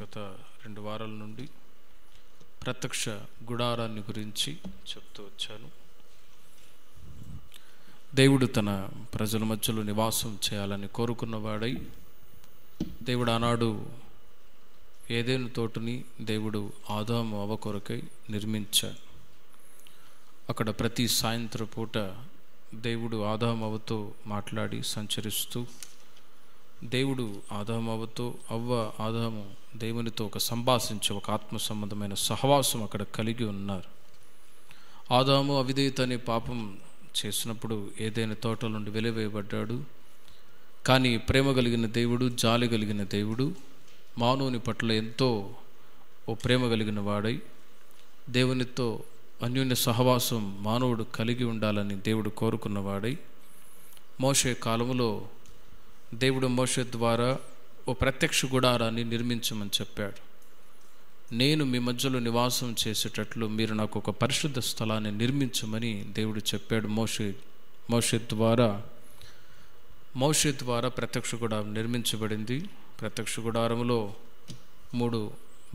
గత రెండు వారాల నుండి ప్రత్యక్ష గుడారాన్ని గురించి చెప్తూ వచ్చాను దేవుడు తన ప్రజల మధ్యలో నివాసం చేయాలని కోరుకున్నవాడై దేవుడు ఆనాడు ఏదేను తోటని దేవుడు ఆదాము అవ కొరకై నిర్మించాడు అక్కడ ప్రతి సాయంత్రం పూట దేవుడు అవతో మాట్లాడి సంచరిస్తూ దేవుడు ఆదహమవ్వతో అవ్వతో అవ్వ ఆదహము దేవునితో ఒక సంభాషించే ఒక ఆత్మ సంబంధమైన సహవాసం అక్కడ కలిగి ఉన్నారు ఆదహము అవిదేత అనే పాపం చేసినప్పుడు ఏదైనా తోట నుండి వెలివేయబడ్డాడు కానీ ప్రేమ కలిగిన దేవుడు జాలి కలిగిన దేవుడు మానవుని పట్ల ఎంతో ఓ ప్రేమ కలిగిన వాడై దేవునితో అన్యోన్య సహవాసం మానవుడు కలిగి ఉండాలని దేవుడు కోరుకున్నవాడై మోషే కాలంలో దేవుడు మోష ద్వారా ఓ ప్రత్యక్ష గుడారాన్ని నిర్మించమని చెప్పాడు నేను మీ మధ్యలో నివాసం చేసేటట్లు మీరు నాకు ఒక పరిశుద్ధ స్థలాన్ని నిర్మించమని దేవుడు చెప్పాడు మోషే మోషే ద్వారా మోషే ద్వారా ప్రత్యక్ష గుడారం నిర్మించబడింది ప్రత్యక్ష గుడారంలో మూడు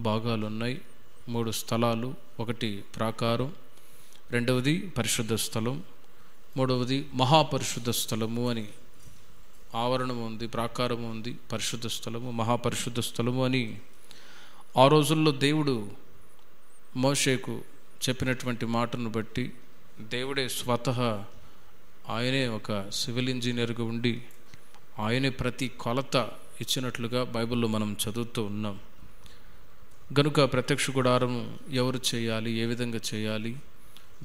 భాగాలు ఉన్నాయి మూడు స్థలాలు ఒకటి ప్రాకారం రెండవది పరిశుద్ధ స్థలం మూడవది మహాపరిశుద్ధ స్థలము అని ఆవరణం ఉంది ప్రాకారం ఉంది పరిశుద్ధ స్థలము మహాపరిశుద్ధ స్థలము అని ఆ రోజుల్లో దేవుడు మోషేకు చెప్పినటువంటి మాటను బట్టి దేవుడే స్వతహా ఆయనే ఒక సివిల్ ఇంజనీర్గా ఉండి ఆయనే ప్రతి కొలత ఇచ్చినట్లుగా బైబిల్లో మనం చదువుతూ ఉన్నాం గనుక ప్రత్యక్ష గుడారం ఎవరు చేయాలి ఏ విధంగా చేయాలి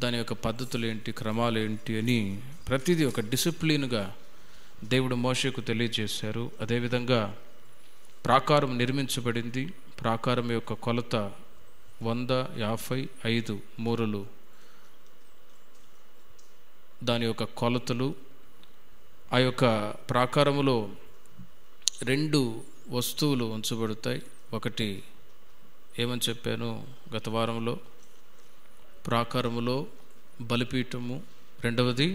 దాని యొక్క పద్ధతులు ఏంటి క్రమాలు ఏంటి అని ప్రతిదీ ఒక డిసిప్లిన్గా దేవుడు మోషకు తెలియజేశారు అదేవిధంగా ప్రాకారం నిర్మించబడింది ప్రాకారం యొక్క కొలత వంద యాభై ఐదు మూరలు దాని యొక్క కొలతలు ఆ యొక్క ప్రాకారములో రెండు వస్తువులు ఉంచబడతాయి ఒకటి ఏమని చెప్పాను గత వారంలో ప్రాకారములో బలిపీఠము రెండవది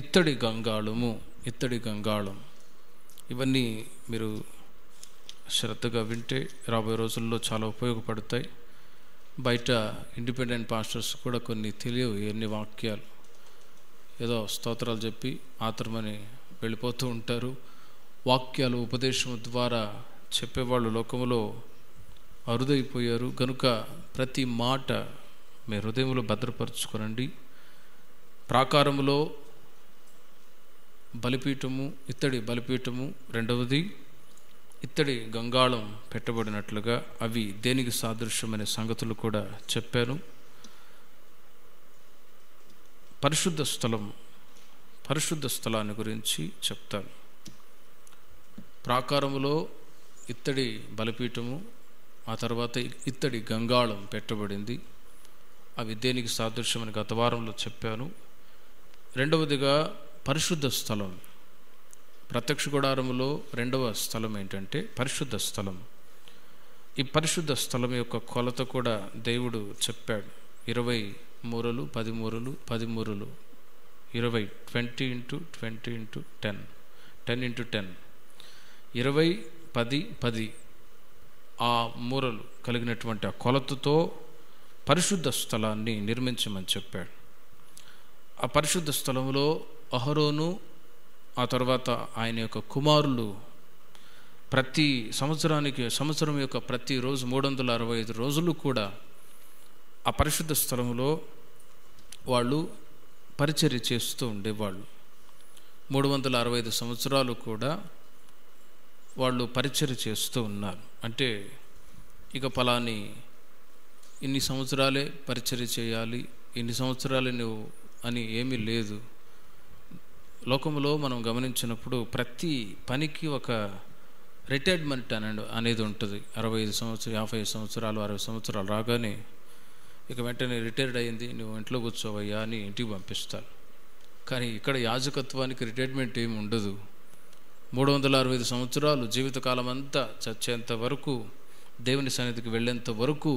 ఇత్తడి గంగాళము ఇత్తడి గంగాళం ఇవన్నీ మీరు శ్రద్ధగా వింటే రాబోయే రోజుల్లో చాలా ఉపయోగపడతాయి బయట ఇండిపెండెంట్ పాస్టర్స్ కూడా కొన్ని తెలియవు ఎన్ని వాక్యాలు ఏదో స్తోత్రాలు చెప్పి ఆత్రమని వెళ్ళిపోతూ ఉంటారు వాక్యాలు ఉపదేశం ద్వారా చెప్పేవాళ్ళు లోకంలో అరుదైపోయారు కనుక ప్రతి మాట మీ హృదయంలో భద్రపరచుకోనండి ప్రాకారంలో బలిపీఠము ఇత్తడి బలిపీఠము రెండవది ఇత్తడి గంగాళం పెట్టబడినట్లుగా అవి దేనికి సాదృశ్యమనే సంగతులు కూడా చెప్పాను పరిశుద్ధ స్థలం పరిశుద్ధ స్థలాన్ని గురించి చెప్తాను ప్రాకారములో ఇత్తడి బలిపీఠము ఆ తర్వాత ఇత్తడి గంగాళం పెట్టబడింది అవి దేనికి సాదృశ్యమని గత వారంలో చెప్పాను రెండవదిగా పరిశుద్ధ స్థలం ప్రత్యక్ష గుడారములో రెండవ స్థలం ఏంటంటే పరిశుద్ధ స్థలం ఈ పరిశుద్ధ స్థలం యొక్క కొలత కూడా దేవుడు చెప్పాడు ఇరవై మూరలు పది మూరలు పది మూరలు ఇరవై twenty into twenty into ten ten into ten ఇరవై పది పది ఆ మూరలు కలిగినటువంటి ఆ కొలతతో పరిశుద్ధ స్థలాన్ని నిర్మించమని చెప్పాడు ఆ పరిశుద్ధ స్థలంలో అహరోను ఆ తర్వాత ఆయన యొక్క కుమారులు ప్రతి సంవత్సరానికి సంవత్సరం యొక్క ప్రతిరోజు మూడు వందల అరవై ఐదు రోజులు కూడా ఆ పరిశుద్ధ స్థలంలో వాళ్ళు పరిచర్య చేస్తూ ఉండేవాళ్ళు మూడు వందల అరవై ఐదు సంవత్సరాలు కూడా వాళ్ళు పరిచర్య చేస్తూ ఉన్నారు అంటే ఇక ఫలాని ఇన్ని సంవత్సరాలే పరిచర్య చేయాలి ఇన్ని సంవత్సరాలే నువ్వు అని ఏమీ లేదు లోకంలో మనం గమనించినప్పుడు ప్రతి పనికి ఒక రిటైర్మెంట్ అనండి అనేది ఉంటుంది అరవై ఐదు సంవత్సరాలు యాభై ఐదు సంవత్సరాలు అరవై సంవత్సరాలు రాగానే ఇక వెంటనే రిటైర్డ్ అయింది నువ్వు ఇంట్లో కూర్చోవయ్యా అని ఇంటికి పంపిస్తారు కానీ ఇక్కడ యాజకత్వానికి రిటైర్మెంట్ ఏమి ఉండదు మూడు వందల అరవై ఐదు సంవత్సరాలు జీవితకాలం అంతా చచ్చేంత వరకు దేవుని సన్నిధికి వెళ్ళేంత వరకు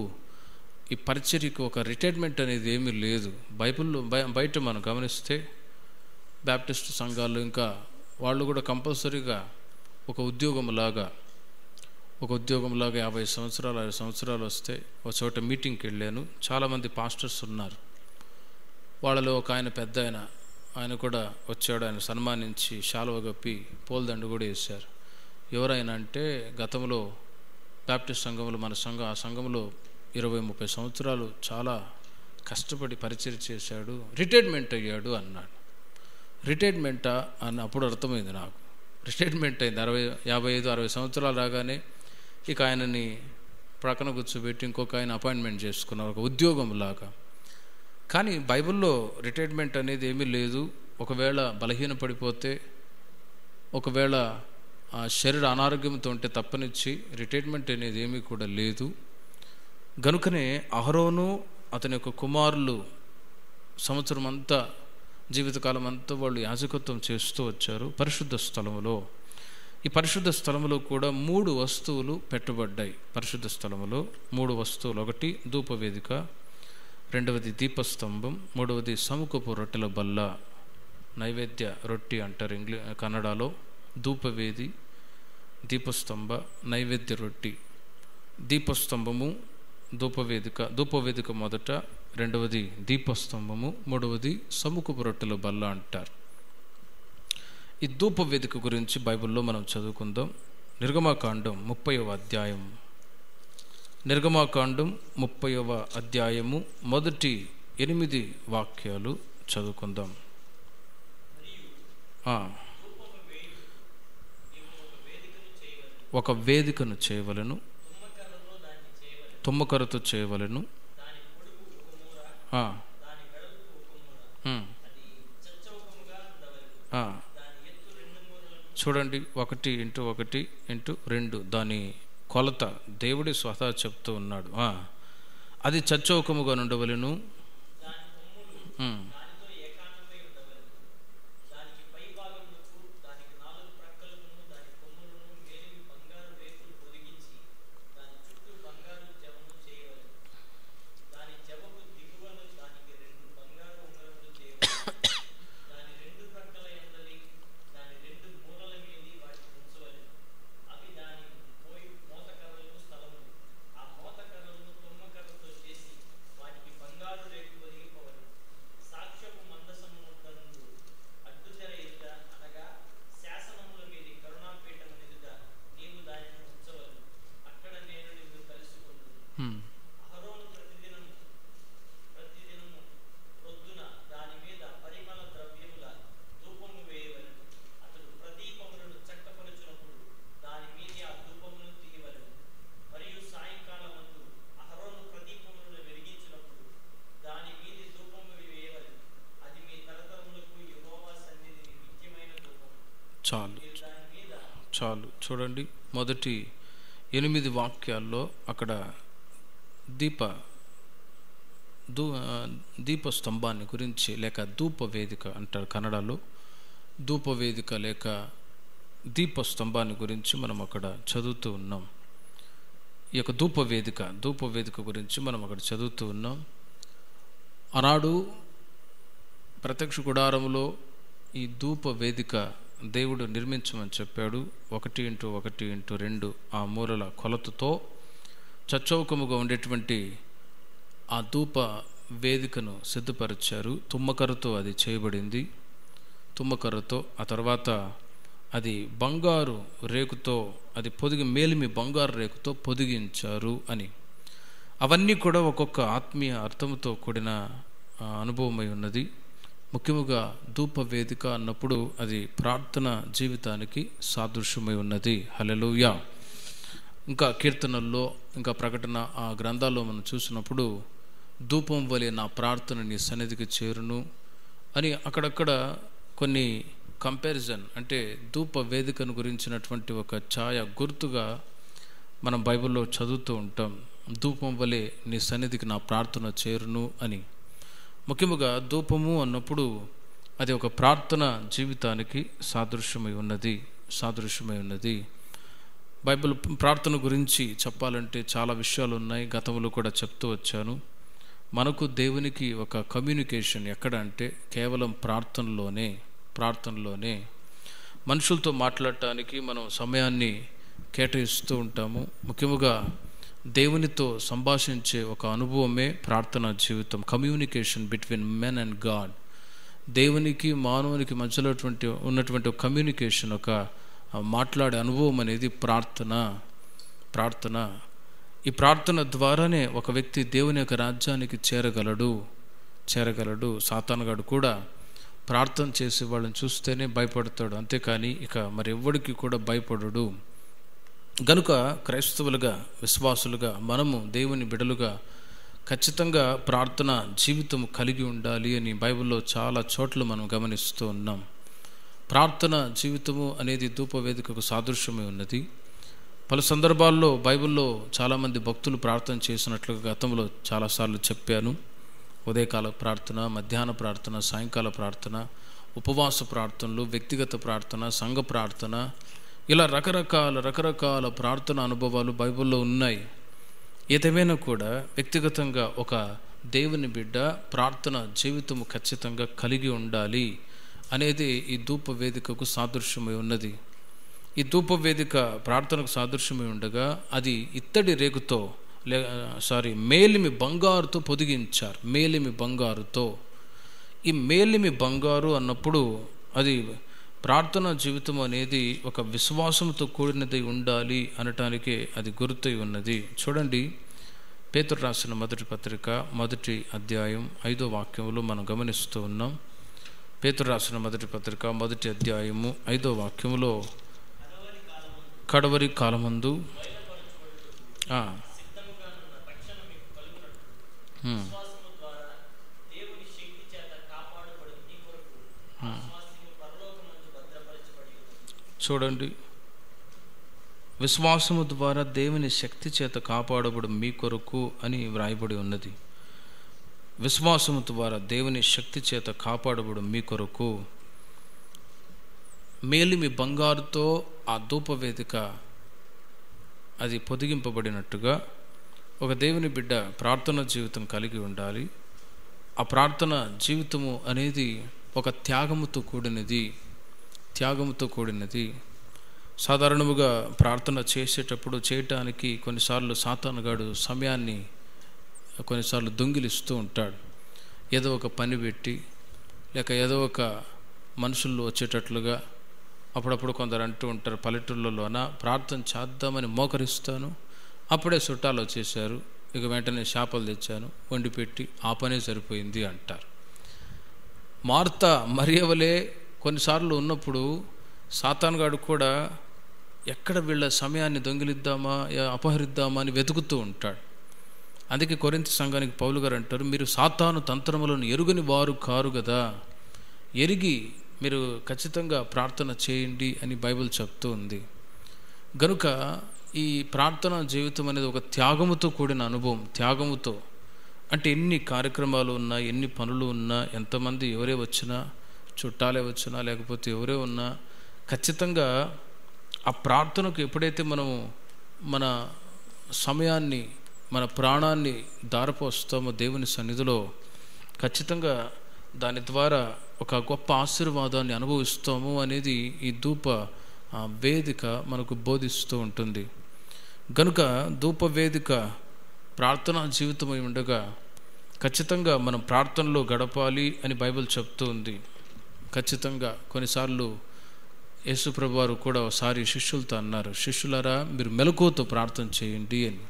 ఈ పరిచర్యకు ఒక రిటైర్మెంట్ అనేది ఏమీ లేదు బైబిల్లో బయట మనం గమనిస్తే బ్యాప్టిస్ట్ సంఘాలు ఇంకా వాళ్ళు కూడా కంపల్సరీగా ఒక ఉద్యోగంలాగా ఒక ఉద్యోగంలాగా యాభై సంవత్సరాలు అరవై సంవత్సరాలు వస్తే ఒక చోట మీటింగ్కి వెళ్ళాను చాలామంది పాస్టర్స్ ఉన్నారు వాళ్ళలో ఒక ఆయన పెద్ద ఆయన ఆయన కూడా వచ్చాడు ఆయన సన్మానించి శాలువ గప్పి పోల్దండు కూడా వేశారు ఎవరైనా అంటే గతంలో బ్యాప్టిస్ట్ సంఘంలో మన సంఘం ఆ సంఘంలో ఇరవై ముప్పై సంవత్సరాలు చాలా కష్టపడి పరిచయం చేశాడు రిటైర్మెంట్ అయ్యాడు అన్నాడు రిటైర్మెంటా అని అప్పుడు అర్థమైంది నాకు రిటైర్మెంట్ అయింది అరవై యాభై ఐదు అరవై సంవత్సరాలు రాగానే ఇక ఆయనని ప్రక్కన కూర్చోబెట్టి ఇంకొక ఆయన అపాయింట్మెంట్ చేసుకున్నారు ఒక ఉద్యోగం లాగా కానీ బైబిల్లో రిటైర్మెంట్ అనేది ఏమీ లేదు ఒకవేళ బలహీన పడిపోతే ఒకవేళ శరీర అనారోగ్యంతో ఉంటే తప్పనిచ్చి రిటైర్మెంట్ అనేది ఏమీ కూడా లేదు గనుకనే అహరోను అతని యొక్క కుమారులు సంవత్సరం అంతా జీవితకాలం అంతా వాళ్ళు యాజకత్వం చేస్తూ వచ్చారు పరిశుద్ధ స్థలములో ఈ పరిశుద్ధ స్థలములో కూడా మూడు వస్తువులు పెట్టబడ్డాయి పరిశుద్ధ స్థలములో మూడు వస్తువులు ఒకటి ధూపవేదిక రెండవది దీపస్తంభం మూడవది సముఖపు రొట్టెల బల్ల నైవేద్య రొట్టి అంటారు ఇంగ్లీ కన్నడలో ధూపవేది దీపస్తంభ నైవేద్య రొట్టి దీపస్తంభము ధూపవేదిక ధూపవేదిక మొదట రెండవది దీపస్తంభము మూడవది సముఖపు రొట్టెలు బల్ల అంటారు ఈ ధూపవేదిక గురించి బైబిల్లో మనం చదువుకుందాం నిర్గమాకాండం ముప్పైవ అధ్యాయం నిర్గమాకాండం ముప్పైవ అధ్యాయము మొదటి ఎనిమిది వాక్యాలు చదువుకుందాం ఒక వేదికను చేయవలను తుమ్మకరతో చేయవలను చూడండి ఒకటి ఇంటూ ఒకటి ఇంటూ రెండు దాని కొలత దేవుడి స్వతహా చెప్తూ ఉన్నాడు అది చచ్చౌకముగా ఉండవలను మొదటి ఎనిమిది వాక్యాల్లో అక్కడ దీప దూ దీప స్తంభాన్ని గురించి లేక ధూప వేదిక అంటారు కన్నడలో ధూప వేదిక లేక దీప స్తంభాన్ని గురించి మనం అక్కడ చదువుతూ ఉన్నాం ఈ యొక్క ధూప వేదిక ధూప వేదిక గురించి మనం అక్కడ చదువుతూ ఉన్నాం ఆనాడు ప్రత్యక్ష గుడారంలో ఈ ధూప వేదిక దేవుడు నిర్మించమని చెప్పాడు ఒకటి ఇంటూ ఒకటి ఇంటూ రెండు ఆ మూలల కొలతతో చచ్చౌకముగా ఉండేటువంటి ఆ ధూప వేదికను సిద్ధపరిచారు తుమ్మకర్రతో అది చేయబడింది తుమ్మకర్రతో ఆ తర్వాత అది బంగారు రేకుతో అది పొదిగి మేలిమి బంగారు రేకుతో పొదిగించారు అని అవన్నీ కూడా ఒక్కొక్క ఆత్మీయ అర్థంతో కూడిన అనుభవమై ఉన్నది ముఖ్యముగా ధూప వేదిక అన్నప్పుడు అది ప్రార్థన జీవితానికి సాదృశ్యమై ఉన్నది హలలుయ ఇంకా కీర్తనల్లో ఇంకా ప్రకటన ఆ గ్రంథాల్లో మనం చూసినప్పుడు ధూపం వలె నా ప్రార్థన నీ సన్నిధికి చేరును అని అక్కడక్కడ కొన్ని కంపారిజన్ అంటే ధూప వేదికను గురించినటువంటి ఒక ఛాయ గుర్తుగా మనం బైబిల్లో చదువుతూ ఉంటాం ధూపం వలె నీ సన్నిధికి నా ప్రార్థన చేరును అని ముఖ్యముగా ధూపము అన్నప్పుడు అది ఒక ప్రార్థన జీవితానికి సాదృశ్యమై ఉన్నది సాదృశ్యమై ఉన్నది బైబిల్ ప్రార్థన గురించి చెప్పాలంటే చాలా విషయాలు ఉన్నాయి గతంలో కూడా చెప్తూ వచ్చాను మనకు దేవునికి ఒక కమ్యూనికేషన్ ఎక్కడ అంటే కేవలం ప్రార్థనలోనే ప్రార్థనలోనే మనుషులతో మాట్లాడటానికి మనం సమయాన్ని కేటాయిస్తూ ఉంటాము ముఖ్యముగా దేవునితో సంభాషించే ఒక అనుభవమే ప్రార్థన జీవితం communication between men and God దేవునికి మానవునికి మధ్యలో ఉన్నటువంటి కమ్యూనికేషన్ ఒక మాట్లాడే అనుభవం అనేది ప్రార్థన ప్రార్థన ఈ ప్రార్థన ద్వారానే ఒక వ్యక్తి దేవుని యొక్క రాజ్యానికి చేరగలడు చేరగలడు సాతానగాడు కూడా ప్రార్థన చేసే వాళ్ళని చూస్తేనే భయపడతాడు అంతేకాని ఇక మరెవ్వడికి కూడా భయపడడు గనుక క్రైస్తవులుగా విశ్వాసులుగా మనము దేవుని బిడలుగా ఖచ్చితంగా ప్రార్థన జీవితం కలిగి ఉండాలి అని బైబిల్లో చాలా చోట్ల మనం గమనిస్తూ ఉన్నాం ప్రార్థన జీవితము అనేది ధూపవేదికకు సాదృశ్యమై ఉన్నది పలు సందర్భాల్లో బైబిల్లో చాలామంది భక్తులు ప్రార్థన చేసినట్లుగా గతంలో చాలాసార్లు చెప్పాను ఉదయకాల ప్రార్థన మధ్యాహ్న ప్రార్థన సాయంకాల ప్రార్థన ఉపవాస ప్రార్థనలు వ్యక్తిగత ప్రార్థన సంఘ ప్రార్థన ఇలా రకరకాల రకరకాల ప్రార్థన అనుభవాలు బైబిల్లో ఉన్నాయి ఏదేమైనా కూడా వ్యక్తిగతంగా ఒక దేవుని బిడ్డ ప్రార్థన జీవితము ఖచ్చితంగా కలిగి ఉండాలి అనేది ఈ ధూప వేదికకు సాదృశ్యమై ఉన్నది ఈ ధూప వేదిక ప్రార్థనకు సాదృశ్యమై ఉండగా అది ఇత్తడి రేగుతో లే సారీ మేలిమి బంగారుతో పొదిగించారు మేలిమి బంగారుతో ఈ మేలిమి బంగారు అన్నప్పుడు అది ప్రార్థన జీవితం అనేది ఒక విశ్వాసంతో కూడినది ఉండాలి అనటానికే అది గుర్తై ఉన్నది చూడండి పేతురు రాసిన మొదటి పత్రిక మొదటి అధ్యాయం ఐదో వాక్యంలో మనం గమనిస్తూ ఉన్నాం పేతురు రాసిన మొదటి పత్రిక మొదటి అధ్యాయము ఐదో వాక్యంలో కడవరి కాలమందు Hmm. చూడండి విశ్వాసము ద్వారా దేవుని శక్తి చేత కాపాడబడు మీ కొరకు అని వ్రాయబడి ఉన్నది విశ్వాసము ద్వారా దేవుని శక్తి చేత కాపాడబడు మీ కొరకు మేలిమి బంగారుతో ఆ ధూపవేదిక అది పొదిగింపబడినట్టుగా ఒక దేవుని బిడ్డ ప్రార్థన జీవితం కలిగి ఉండాలి ఆ ప్రార్థన జీవితము అనేది ఒక త్యాగముతో కూడినది త్యాగంతో కూడినది సాధారణముగా ప్రార్థన చేసేటప్పుడు చేయటానికి కొన్నిసార్లు సాతానుగాడు సమయాన్ని కొన్నిసార్లు దొంగిలిస్తూ ఉంటాడు ఏదో ఒక పని పెట్టి లేక ఏదో ఒక మనుషుల్లో వచ్చేటట్లుగా అప్పుడప్పుడు కొందరు అంటూ ఉంటారు పల్లెటూళ్ళలోన ప్రార్థన చేద్దామని మోకరిస్తాను అప్పుడే చుట్టాలు వచ్చేసారు ఇక వెంటనే చేపలు తెచ్చాను వండి పెట్టి ఆ పనే సరిపోయింది అంటారు మార్త మరియవలే కొన్నిసార్లు ఉన్నప్పుడు సాతాన్గాడు కూడా ఎక్కడ వీళ్ళ సమయాన్ని దొంగిలిద్దామా అపహరిద్దామా అని వెతుకుతూ ఉంటాడు అందుకే కొరింత సంఘానికి పౌలు గారు అంటారు మీరు సాతాను తంత్రములను ఎరుగని వారు కారు కదా ఎరిగి మీరు ఖచ్చితంగా ప్రార్థన చేయండి అని బైబిల్ చెప్తూ ఉంది గనుక ఈ ప్రార్థన జీవితం అనేది ఒక త్యాగముతో కూడిన అనుభవం త్యాగముతో అంటే ఎన్ని కార్యక్రమాలు ఉన్నా ఎన్ని పనులు ఉన్నా ఎంతమంది ఎవరే వచ్చినా చుట్టాలే వచ్చినా లేకపోతే ఎవరే ఉన్నా ఖచ్చితంగా ఆ ప్రార్థనకు ఎప్పుడైతే మనము మన సమయాన్ని మన ప్రాణాన్ని దారపోస్తామో దేవుని సన్నిధిలో ఖచ్చితంగా దాని ద్వారా ఒక గొప్ప ఆశీర్వాదాన్ని అనుభవిస్తాము అనేది ఈ ధూప వేదిక మనకు బోధిస్తూ ఉంటుంది గనుక ధూప వేదిక ప్రార్థనా జీవితమై ఉండగా ఖచ్చితంగా మనం ప్రార్థనలో గడపాలి అని బైబిల్ చెప్తూ ఉంది ఖచ్చితంగా కొన్నిసార్లు యేసుప్రభు వారు కూడా ఒకసారి శిష్యులతో అన్నారు శిష్యులరా మీరు మెలకువతో ప్రార్థన చేయండి అని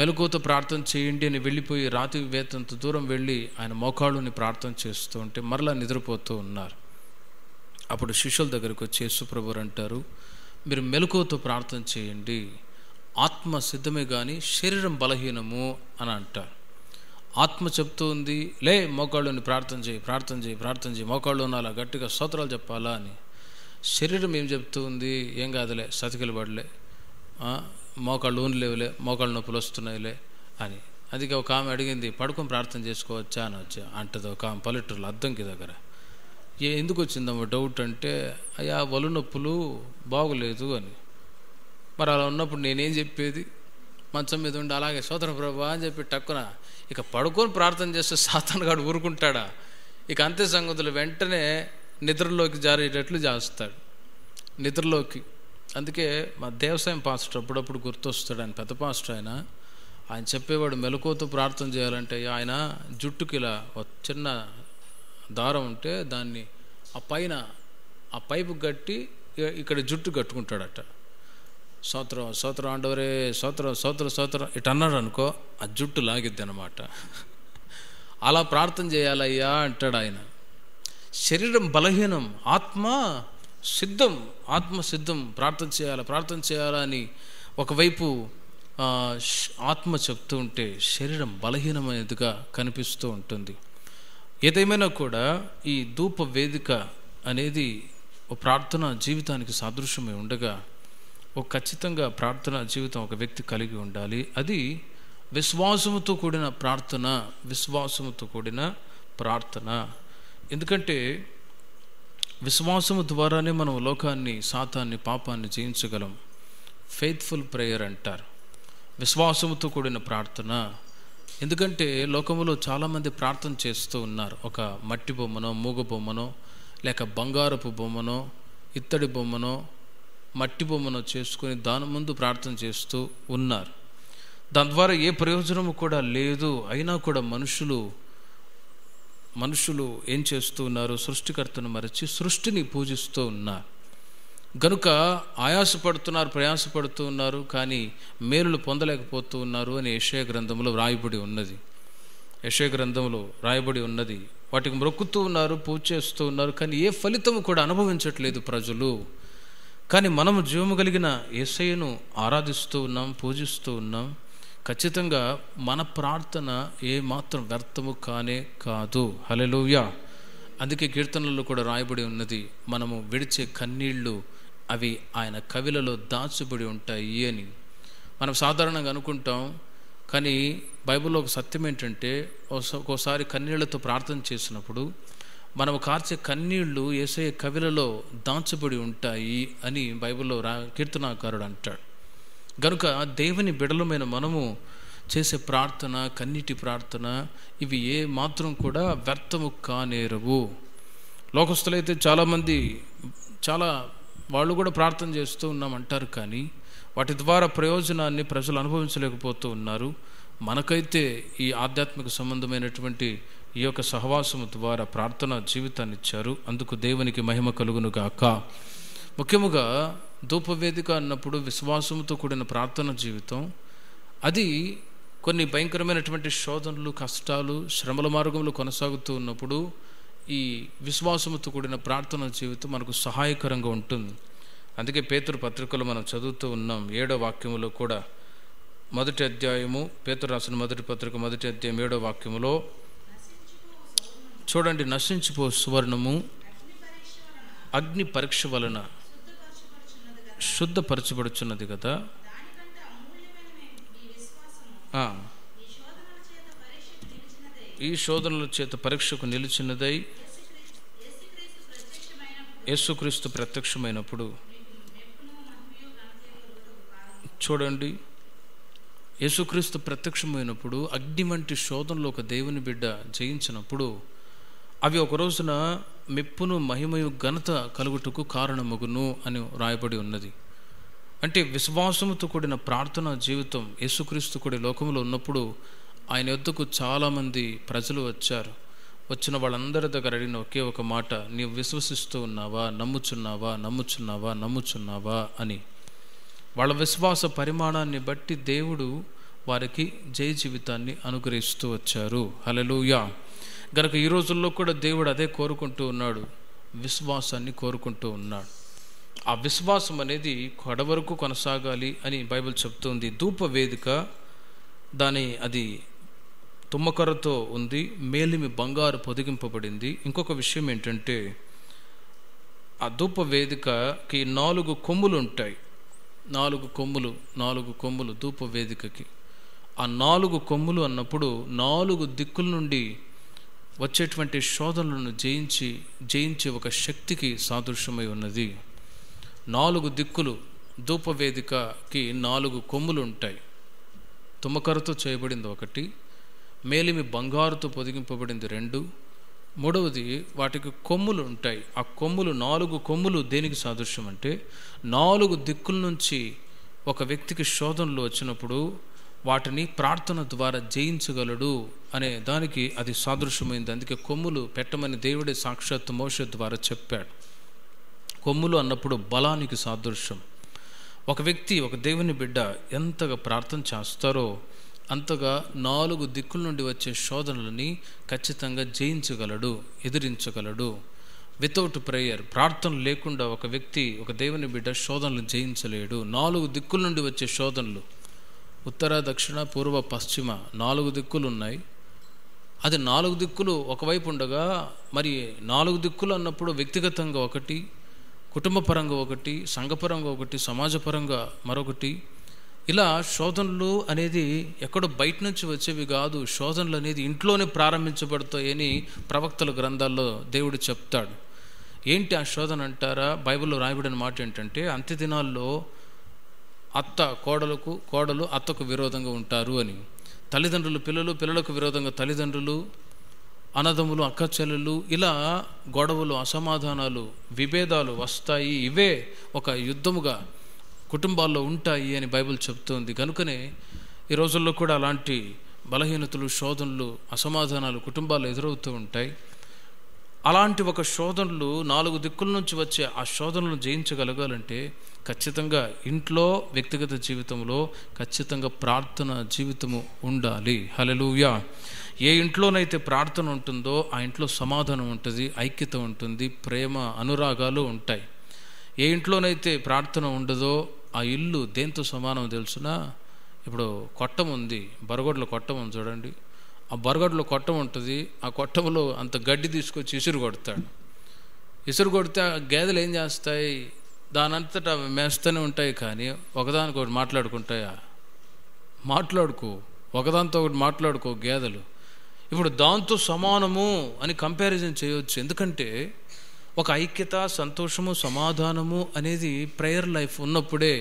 మెలకువతో ప్రార్థన చేయండి అని వెళ్ళిపోయి రాతి వేతంత దూరం వెళ్ళి ఆయన మోకాళ్ళుని ప్రార్థన చేస్తూ ఉంటే మరలా నిద్రపోతూ ఉన్నారు అప్పుడు శిష్యుల దగ్గరకు వచ్చి యేసుప్రభు అంటారు మీరు మెలకువతో ప్రార్థన చేయండి ఆత్మ సిద్ధమే కానీ శరీరం బలహీనము అని అంటారు ఆత్మ చెప్తూ ఉంది లే మోకాళ్ళుని ప్రార్థన చేయి ప్రార్థన చేయి ప్రార్థన చేయి మోకాళ్ళు ఉన్నాలా గట్టిగా స్తోత్రాలు చెప్పాలా అని శరీరం ఏం చెప్తూ ఉంది ఏం కాదులే సతికిలు పడలే మోకాళ్ళు లేవులే మోకాళ్ళు నొప్పులు వస్తున్నాయిలే అని అది ఒక ఆమె అడిగింది పడుకొని ప్రార్థన చేసుకోవచ్చా అని వచ్చా అంటది ఒక ఆమె పల్లెటూరులో అద్దంకి దగ్గర ఏ ఎందుకు వచ్చిందమ్మా డౌట్ అంటే అయ్యా వలు నొప్పులు బాగులేదు అని మరి అలా ఉన్నప్పుడు నేనేం చెప్పేది మంచం మీద ఉండి అలాగే సోదర ప్రభు అని చెప్పి టక్కున ఇక పడుకొని ప్రార్థన చేస్తే సాతాను గాడు ఊరుకుంటాడా ఇక అంతే సంగతులు వెంటనే నిద్రలోకి జారేటట్లు చేస్తాడు నిద్రలోకి అందుకే మా దేవసాయం పాస్టర్ అప్పుడప్పుడు గుర్తొస్తాడు ఆయన పెద్ద పాస్టర్ ఆయన ఆయన చెప్పేవాడు మెలకువతో ప్రార్థన చేయాలంటే ఆయన జుట్టుకి ఇలా ఒక చిన్న దారం ఉంటే దాన్ని ఆ పైన ఆ పైపు కట్టి ఇక్కడ జుట్టు కట్టుకుంటాడట సోత్రం సోత్రం ఆండవరే సోత్రం సోత్ర సోత్రం ఇటు అన్నాడు అనుకో ఆ జుట్టు లాగిద్ది అనమాట అలా ప్రార్థన చేయాలయ్యా అంటాడు ఆయన శరీరం బలహీనం ఆత్మ సిద్ధం ఆత్మ సిద్ధం ప్రార్థన చేయాలి ప్రార్థన చేయాలని ఒకవైపు ఆత్మ చెప్తూ ఉంటే శరీరం బలహీనమైనదిగా కనిపిస్తూ ఉంటుంది ఏదేమైనా కూడా ఈ ధూప వేదిక అనేది ప్రార్థన జీవితానికి సాదృశ్యమై ఉండగా ఒక ఖచ్చితంగా ప్రార్థన జీవితం ఒక వ్యక్తి కలిగి ఉండాలి అది విశ్వాసముతో కూడిన ప్రార్థన విశ్వాసముతో కూడిన ప్రార్థన ఎందుకంటే విశ్వాసము ద్వారానే మనం లోకాన్ని సాతాన్ని పాపాన్ని జయించగలం ఫెయిత్ఫుల్ ప్రేయర్ అంటారు విశ్వాసముతో కూడిన ప్రార్థన ఎందుకంటే లోకంలో చాలామంది ప్రార్థన చేస్తూ ఉన్నారు ఒక మట్టి బొమ్మనో మూగ బొమ్మనో లేక బంగారపు బొమ్మనో ఇత్తడి బొమ్మనో మట్టి బొమ్మను చేసుకొని దాని ముందు ప్రార్థన చేస్తూ ఉన్నారు దాని ద్వారా ఏ ప్రయోజనము కూడా లేదు అయినా కూడా మనుషులు మనుషులు ఏం చేస్తూ ఉన్నారు సృష్టికర్తను మరచి సృష్టిని పూజిస్తూ ఉన్నారు గనుక ఆయాసపడుతున్నారు ప్రయాసపడుతూ ఉన్నారు కానీ మేలులు పొందలేకపోతూ ఉన్నారు అని యశయ గ్రంథంలో రాయబడి ఉన్నది యశయ గ్రంథంలో రాయబడి ఉన్నది వాటికి మ్రొక్కుతూ ఉన్నారు పూజ చేస్తూ ఉన్నారు కానీ ఏ ఫలితము కూడా అనుభవించట్లేదు ప్రజలు కానీ మనము జీవము కలిగిన ఏసయ్యను ఆరాధిస్తూ ఉన్నాం పూజిస్తూ ఉన్నాం ఖచ్చితంగా మన ప్రార్థన ఏమాత్రం వ్యర్థము కానే కాదు హలెలుయా అందుకే కీర్తనలో కూడా రాయబడి ఉన్నది మనము విడిచే కన్నీళ్ళు అవి ఆయన కవిలలో దాచుబడి ఉంటాయి అని మనం సాధారణంగా అనుకుంటాం కానీ బైబిల్లో ఒక సత్యం ఏంటంటే ఒకసారి కన్నీళ్లతో ప్రార్థన చేసినప్పుడు మనము కార్చే కన్నీళ్లు ఏసయ కవిలలో దాచబడి ఉంటాయి అని బైబిల్లో రా కీర్తనాకారుడు అంటాడు గనుక దేవుని బిడలమైన మనము చేసే ప్రార్థన కన్నీటి ప్రార్థన ఇవి ఏ మాత్రం కూడా వ్యర్థము కానేరవు లోకస్తులైతే చాలామంది చాలా వాళ్ళు కూడా ప్రార్థన చేస్తూ ఉన్నామంటారు కానీ వాటి ద్వారా ప్రయోజనాన్ని ప్రజలు అనుభవించలేకపోతూ ఉన్నారు మనకైతే ఈ ఆధ్యాత్మిక సంబంధమైనటువంటి ఈ యొక్క సహవాసము ద్వారా ప్రార్థన జీవితాన్ని ఇచ్చారు అందుకు దేవునికి మహిమ కలుగును గాక ముఖ్యముగా ధూపవేదిక అన్నప్పుడు విశ్వాసంతో కూడిన ప్రార్థన జీవితం అది కొన్ని భయంకరమైనటువంటి శోధనలు కష్టాలు శ్రమల మార్గంలో కొనసాగుతూ ఉన్నప్పుడు ఈ విశ్వాసముతో కూడిన ప్రార్థన జీవితం మనకు సహాయకరంగా ఉంటుంది అందుకే పేతురు పత్రికలు మనం చదువుతూ ఉన్నాం ఏడో వాక్యంలో కూడా మొదటి అధ్యాయము పేతురు రాసిన మొదటి పత్రిక మొదటి అధ్యాయం ఏడో వాక్యములో చూడండి నశించిపో సువర్ణము అగ్ని పరీక్ష వలన శుద్ధపరచబడుచున్నది కదా ఈ శోధనల చేత పరీక్షకు నిలిచినదై యేసుక్రీస్తు ప్రత్యక్షమైనప్పుడు చూడండి యేసుక్రీస్తు ప్రత్యక్షమైనప్పుడు అగ్ని వంటి శోధనలో ఒక దేవుని బిడ్డ జయించినప్పుడు అవి ఒక రోజున మెప్పును మహిమయు ఘనత కలుగుటకు కారణమగును అని రాయబడి ఉన్నది అంటే విశ్వాసముతో కూడిన ప్రార్థన జీవితం యేసుక్రీస్తు కూడి లోకంలో ఉన్నప్పుడు ఆయన యొద్దకు చాలామంది ప్రజలు వచ్చారు వచ్చిన వాళ్ళందరి దగ్గర అడిగిన ఒకే ఒక మాట నీవు విశ్వసిస్తూ ఉన్నావా నమ్ముచున్నావా నమ్ముచున్నావా నమ్ముచున్నావా అని వాళ్ళ విశ్వాస పరిమాణాన్ని బట్టి దేవుడు వారికి జయ జీవితాన్ని అనుగ్రహిస్తూ వచ్చారు హలలుయా గనక ఈ రోజుల్లో కూడా దేవుడు అదే కోరుకుంటూ ఉన్నాడు విశ్వాసాన్ని కోరుకుంటూ ఉన్నాడు ఆ విశ్వాసం అనేది కొడవరకు కొనసాగాలి అని బైబిల్ చెప్తుంది ధూప వేదిక దాని అది తుమ్మకర్రతో ఉంది మేలిమి బంగారు పొదిగింపబడింది ఇంకొక విషయం ఏంటంటే ఆ ధూప వేదికకి నాలుగు కొమ్ములు ఉంటాయి నాలుగు కొమ్ములు నాలుగు కొమ్ములు ధూప వేదికకి ఆ నాలుగు కొమ్ములు అన్నప్పుడు నాలుగు దిక్కుల నుండి వచ్చేటువంటి శోధనలను జయించి జయించే ఒక శక్తికి సాదృశ్యమై ఉన్నది నాలుగు దిక్కులు ధూపవేదికకి నాలుగు కొమ్ములు ఉంటాయి తుమ్మకరతో చేయబడింది ఒకటి మేలిమి బంగారుతో పొదిగింపబడింది రెండు మూడవది వాటికి కొమ్ములు ఉంటాయి ఆ కొమ్ములు నాలుగు కొమ్ములు దేనికి సాదృశ్యం అంటే నాలుగు దిక్కుల నుంచి ఒక వ్యక్తికి శోధనలు వచ్చినప్పుడు వాటిని ప్రార్థన ద్వారా జయించగలడు అనే దానికి అది సాదృశ్యమైంది అందుకే కొమ్ములు పెట్టమని దేవుడే సాక్షాత్ మోష ద్వారా చెప్పాడు కొమ్ములు అన్నప్పుడు బలానికి సాదృశ్యం ఒక వ్యక్తి ఒక దేవుని బిడ్డ ఎంతగా ప్రార్థన చేస్తారో అంతగా నాలుగు దిక్కుల నుండి వచ్చే శోధనలని ఖచ్చితంగా జయించగలడు ఎదిరించగలడు వితౌట్ ప్రేయర్ ప్రార్థన లేకుండా ఒక వ్యక్తి ఒక దేవుని బిడ్డ శోధనలు జయించలేడు నాలుగు దిక్కుల నుండి వచ్చే శోధనలు ఉత్తర దక్షిణ పూర్వ పశ్చిమ నాలుగు దిక్కులు ఉన్నాయి అది నాలుగు దిక్కులు ఒకవైపు ఉండగా మరి నాలుగు దిక్కులు అన్నప్పుడు వ్యక్తిగతంగా ఒకటి కుటుంబపరంగా ఒకటి సంఘపరంగా ఒకటి సమాజపరంగా మరొకటి ఇలా శోధనలు అనేది ఎక్కడో బయట నుంచి వచ్చేవి కాదు శోధనలు అనేది ఇంట్లోనే అని ప్రవక్తల గ్రంథాల్లో దేవుడు చెప్తాడు ఏంటి ఆ శోధన అంటారా బైబిల్లో రాయబడిన మాట ఏంటంటే అంత్య దినాల్లో అత్త కోడలకు కోడలు అత్తకు విరోధంగా ఉంటారు అని తల్లిదండ్రులు పిల్లలు పిల్లలకు విరోధంగా తల్లిదండ్రులు అనదములు అక్కచెల్లెలు ఇలా గొడవలు అసమాధానాలు విభేదాలు వస్తాయి ఇవే ఒక యుద్ధముగా కుటుంబాల్లో ఉంటాయి అని బైబిల్ చెబుతోంది కనుకనే ఈ రోజుల్లో కూడా అలాంటి బలహీనతలు శోధనలు అసమాధానాలు కుటుంబాలు ఎదురవుతూ ఉంటాయి అలాంటి ఒక శోధనలు నాలుగు దిక్కుల నుంచి వచ్చే ఆ శోధనలు జయించగలగాలంటే ఖచ్చితంగా ఇంట్లో వ్యక్తిగత జీవితంలో ఖచ్చితంగా ప్రార్థన జీవితము ఉండాలి హలలుయా ఏ ఇంట్లోనైతే ప్రార్థన ఉంటుందో ఆ ఇంట్లో సమాధానం ఉంటుంది ఐక్యత ఉంటుంది ప్రేమ అనురాగాలు ఉంటాయి ఏ ఇంట్లోనైతే ప్రార్థన ఉండదో ఆ ఇల్లు దేంతో సమానం తెలుసునా ఇప్పుడు కొట్టం ఉంది బరగొడ్ల కొట్టం ఉంది చూడండి ఆ బరగడ్లో కొట్టం ఉంటుంది ఆ కొట్టంలో అంత గడ్డి తీసుకొచ్చి ఇసురు కొడతాడు ఇసురు కొడితే ఆ గేదెలు ఏం చేస్తాయి దానంతటా మేస్తూనే ఉంటాయి కానీ ఒకదానికొకటి మాట్లాడుకుంటాయా మాట్లాడుకో ఒకదానితో ఒకటి మాట్లాడుకో గేదెలు ఇప్పుడు దాంతో సమానము అని కంపారిజన్ చేయవచ్చు ఎందుకంటే ఒక ఐక్యత సంతోషము సమాధానము అనేది ప్రేయర్ లైఫ్ ఉన్నప్పుడే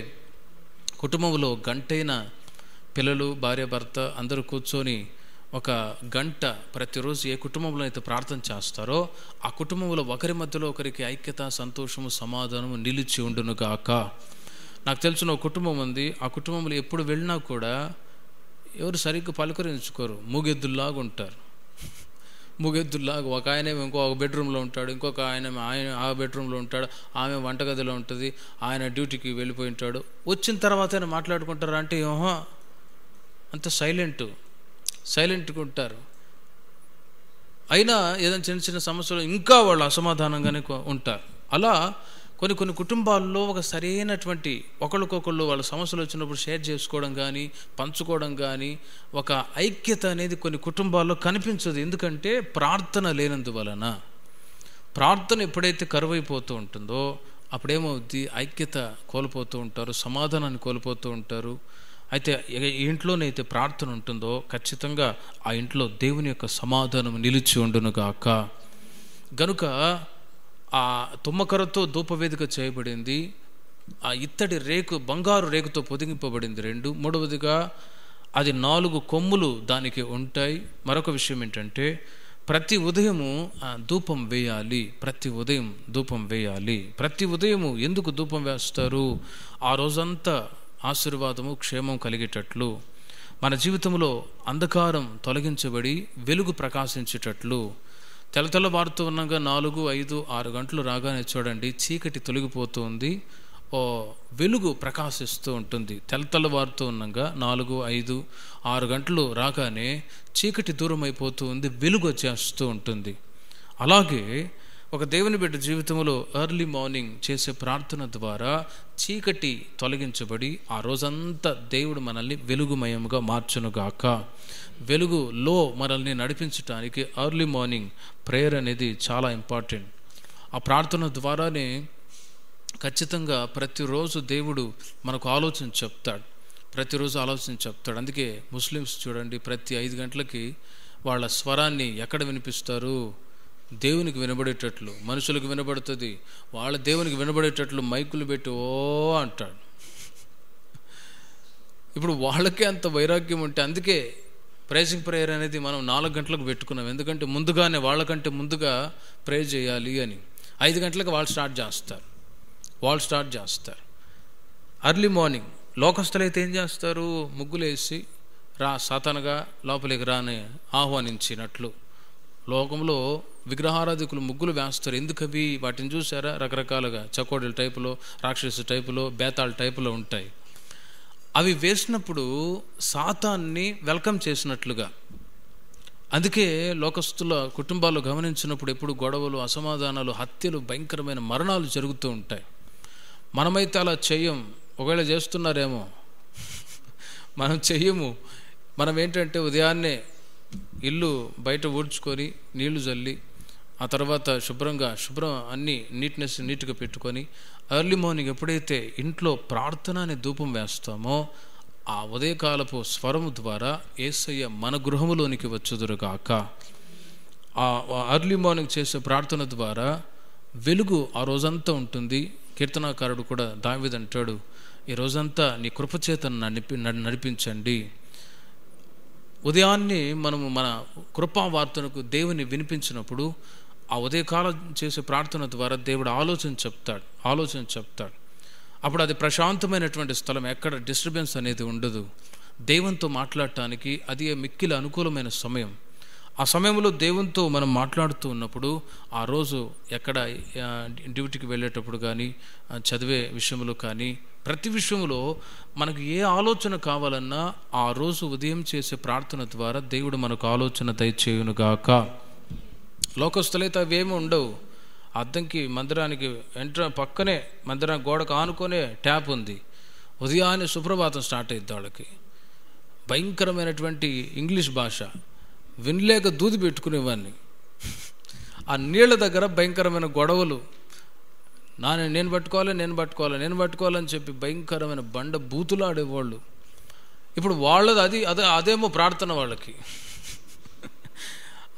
కుటుంబంలో గంటైన పిల్లలు భార్య భర్త అందరూ కూర్చొని ఒక గంట ప్రతిరోజు ఏ కుటుంబంలో అయితే ప్రార్థన చేస్తారో ఆ కుటుంబంలో ఒకరి మధ్యలో ఒకరికి ఐక్యత సంతోషము సమాధానము నిలిచి ఉండును కాక నాకు తెలిసిన ఒక కుటుంబం ఉంది ఆ కుటుంబంలో ఎప్పుడు వెళ్ళినా కూడా ఎవరు సరిగ్గా పలకరించుకోరు మూగెద్దుల్లాగా ఉంటారు మూగెద్దుల్లాగా ఒక ఆయన ఇంకో ఒక బెడ్రూమ్లో ఉంటాడు ఇంకొక ఆయన ఆయన ఆ బెడ్రూమ్లో ఉంటాడు ఆమె వంటగదిలో ఉంటుంది ఆయన డ్యూటీకి వెళ్ళిపోయి ఉంటాడు వచ్చిన తర్వాత ఆయన మాట్లాడుకుంటారా అంటే అంత సైలెంటు సైలెంట్గా ఉంటారు అయినా ఏదైనా చిన్న చిన్న సమస్యలు ఇంకా వాళ్ళు అసమాధానంగానే ఉంటారు అలా కొన్ని కొన్ని కుటుంబాల్లో ఒక సరైనటువంటి ఒకరికొకళ్ళు వాళ్ళ సమస్యలు వచ్చినప్పుడు షేర్ చేసుకోవడం కానీ పంచుకోవడం కానీ ఒక ఐక్యత అనేది కొన్ని కుటుంబాల్లో కనిపించదు ఎందుకంటే ప్రార్థన లేనందువలన ప్రార్థన ఎప్పుడైతే కరువైపోతూ ఉంటుందో అప్పుడేమవుద్ది ఐక్యత కోల్పోతూ ఉంటారు సమాధానాన్ని కోల్పోతూ ఉంటారు అయితే ఇంట్లోనైతే ప్రార్థన ఉంటుందో ఖచ్చితంగా ఆ ఇంట్లో దేవుని యొక్క సమాధానం నిలిచి ఉండునుగాక గనుక ఆ తుమ్మకరతో ధూపవేదిక చేయబడింది ఆ ఇత్తడి రేకు బంగారు రేకుతో పొదిగింపబడింది రెండు మూడవదిగా అది నాలుగు కొమ్ములు దానికి ఉంటాయి మరొక విషయం ఏంటంటే ప్రతి ఉదయము ధూపం వేయాలి ప్రతి ఉదయం ధూపం వేయాలి ప్రతి ఉదయము ఎందుకు ధూపం వేస్తారు ఆ రోజంతా ఆశీర్వాదము క్షేమం కలిగేటట్లు మన జీవితంలో అంధకారం తొలగించబడి వెలుగు ప్రకాశించేటట్లు తెలతెలవారుతూ ఉన్నాగా నాలుగు ఐదు ఆరు గంటలు రాగానే చూడండి చీకటి తొలగిపోతుంది ఓ వెలుగు ప్రకాశిస్తూ ఉంటుంది తెలతెలవారుతూ ఉన్నగా నాలుగు ఐదు ఆరు గంటలు రాగానే చీకటి దూరం అయిపోతూ ఉంది వెలుగు వచ్చేస్తూ ఉంటుంది అలాగే ఒక దేవుని బిడ్డ జీవితంలో ఎర్లీ మార్నింగ్ చేసే ప్రార్థన ద్వారా చీకటి తొలగించబడి ఆ రోజంతా దేవుడు మనల్ని వెలుగుమయముగా మార్చునుగాక వెలుగులో మనల్ని నడిపించటానికి ఎర్లీ మార్నింగ్ ప్రేయర్ అనేది చాలా ఇంపార్టెంట్ ఆ ప్రార్థన ద్వారానే ఖచ్చితంగా ప్రతిరోజు దేవుడు మనకు ఆలోచన చెప్తాడు ప్రతిరోజు ఆలోచన చెప్తాడు అందుకే ముస్లిమ్స్ చూడండి ప్రతి ఐదు గంటలకి వాళ్ళ స్వరాన్ని ఎక్కడ వినిపిస్తారు దేవునికి వినబడేటట్లు మనుషులకు వినబడుతుంది వాళ్ళ దేవునికి వినబడేటట్లు మైకులు పెట్టి ఓ అంటాడు ఇప్పుడు వాళ్ళకే అంత వైరాగ్యం ఉంటే అందుకే ప్రైజింగ్ ప్రేయర్ అనేది మనం నాలుగు గంటలకు పెట్టుకున్నాం ఎందుకంటే ముందుగానే వాళ్ళకంటే ముందుగా ప్రే చేయాలి అని ఐదు గంటలకు వాళ్ళు స్టార్ట్ చేస్తారు వాళ్ళు స్టార్ట్ చేస్తారు అర్లీ మార్నింగ్ లోకస్తులు అయితే ఏం చేస్తారు ముగ్గులేసి రా సాతనగా లోపలికి రాని ఆహ్వానించినట్లు లోకంలో విగ్రహారాధికులు ముగ్గులు వేస్తారు ఎందుకవి వాటిని చూసారా రకరకాలుగా చకోడీల టైపులో రాక్షసు టైపులో బేతాళ టైపులో ఉంటాయి అవి వేసినప్పుడు సాతాన్ని వెల్కమ్ చేసినట్లుగా అందుకే లోకస్తుల కుటుంబాలు గమనించినప్పుడు ఎప్పుడు గొడవలు అసమాధానాలు హత్యలు భయంకరమైన మరణాలు జరుగుతూ ఉంటాయి మనమైతే అలా చెయ్యం ఒకవేళ చేస్తున్నారేమో మనం చెయ్యము మనం ఏంటంటే ఉదయాన్నే ఇల్లు బయట ఊడ్చుకొని నీళ్లు చల్లి ఆ తర్వాత శుభ్రంగా శుభ్రం అన్ని నీట్నెస్ నీట్గా పెట్టుకొని ఎర్లీ మార్నింగ్ ఎప్పుడైతే ఇంట్లో ప్రార్థన అనే ధూపం వేస్తామో ఆ ఉదయకాలపు స్వరం ద్వారా ఏసయ్య మన గృహములోనికి వచ్చుదురుగాక ఆ అర్లీ మార్నింగ్ చేసే ప్రార్థన ద్వారా వెలుగు ఆ రోజంతా ఉంటుంది కీర్తనాకారుడు కూడా దావిదంటాడు ఈ రోజంతా నీ కృపచేతను నడిపి నడిపించండి ఉదయాన్నే మనము మన కృపా వార్తలకు దేవుని వినిపించినప్పుడు ఆ ఉదయకాలం చేసే ప్రార్థన ద్వారా దేవుడు ఆలోచన చెప్తాడు ఆలోచన చెప్తాడు అప్పుడు అది ప్రశాంతమైనటువంటి స్థలం ఎక్కడ డిస్టర్బెన్స్ అనేది ఉండదు దేవునితో మాట్లాడటానికి అది మిక్కిలి అనుకూలమైన సమయం ఆ సమయంలో దేవునితో మనం మాట్లాడుతూ ఉన్నప్పుడు ఆ రోజు ఎక్కడ డ్యూటీకి వెళ్ళేటప్పుడు కానీ చదివే విషయంలో కానీ ప్రతి విషయంలో మనకు ఏ ఆలోచన కావాలన్నా ఆ రోజు ఉదయం చేసే ప్రార్థన ద్వారా దేవుడు మనకు ఆలోచన దయచేయునుగాక లోకస్తులైతే అవేమి ఉండవు అద్దంకి మందిరానికి ఎంట్ర పక్కనే మందిరానికి గోడకు ఆనుకునే ట్యాప్ ఉంది ఉదయాన్నే సుప్రభాతం స్టార్ట్ అయ్యింది వాళ్ళకి భయంకరమైనటువంటి ఇంగ్లీష్ భాష వినలేక దూది పెట్టుకునేవాడిని ఆ నీళ్ళ దగ్గర భయంకరమైన గొడవలు నా నేను పట్టుకోవాలి నేను పట్టుకోవాలి నేను పట్టుకోవాలని చెప్పి భయంకరమైన బండ బూతులు ఆడేవాళ్ళు ఇప్పుడు వాళ్ళది అది అదే అదేమో ప్రార్థన వాళ్ళకి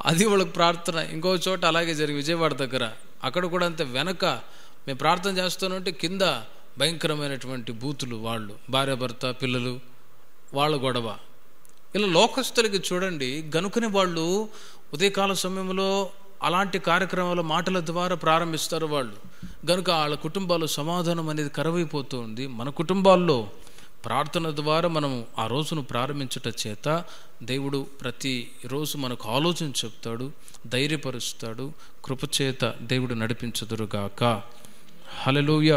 అది వాళ్ళకి ప్రార్థన ఇంకో చోట అలాగే జరిగి విజయవాడ దగ్గర అక్కడ కూడా అంతే వెనక మేము ప్రార్థన ఉంటే కింద భయంకరమైనటువంటి బూతులు వాళ్ళు భార్యాభర్త పిల్లలు వాళ్ళ గొడవ ఇలా లోకస్తులకి చూడండి గనుకుని వాళ్ళు ఉదయకాల సమయంలో అలాంటి కార్యక్రమాలు మాటల ద్వారా ప్రారంభిస్తారు వాళ్ళు గనుక వాళ్ళ కుటుంబాలు సమాధానం అనేది కరవైపోతూ ఉంది మన కుటుంబాల్లో ప్రార్థన ద్వారా మనము ఆ రోజును ప్రారంభించట చేత దేవుడు ప్రతి రోజు మనకు ఆలోచన చెప్తాడు ధైర్యపరుస్తాడు కృపచేత దేవుడు నడిపించదురుగాక హలలోయ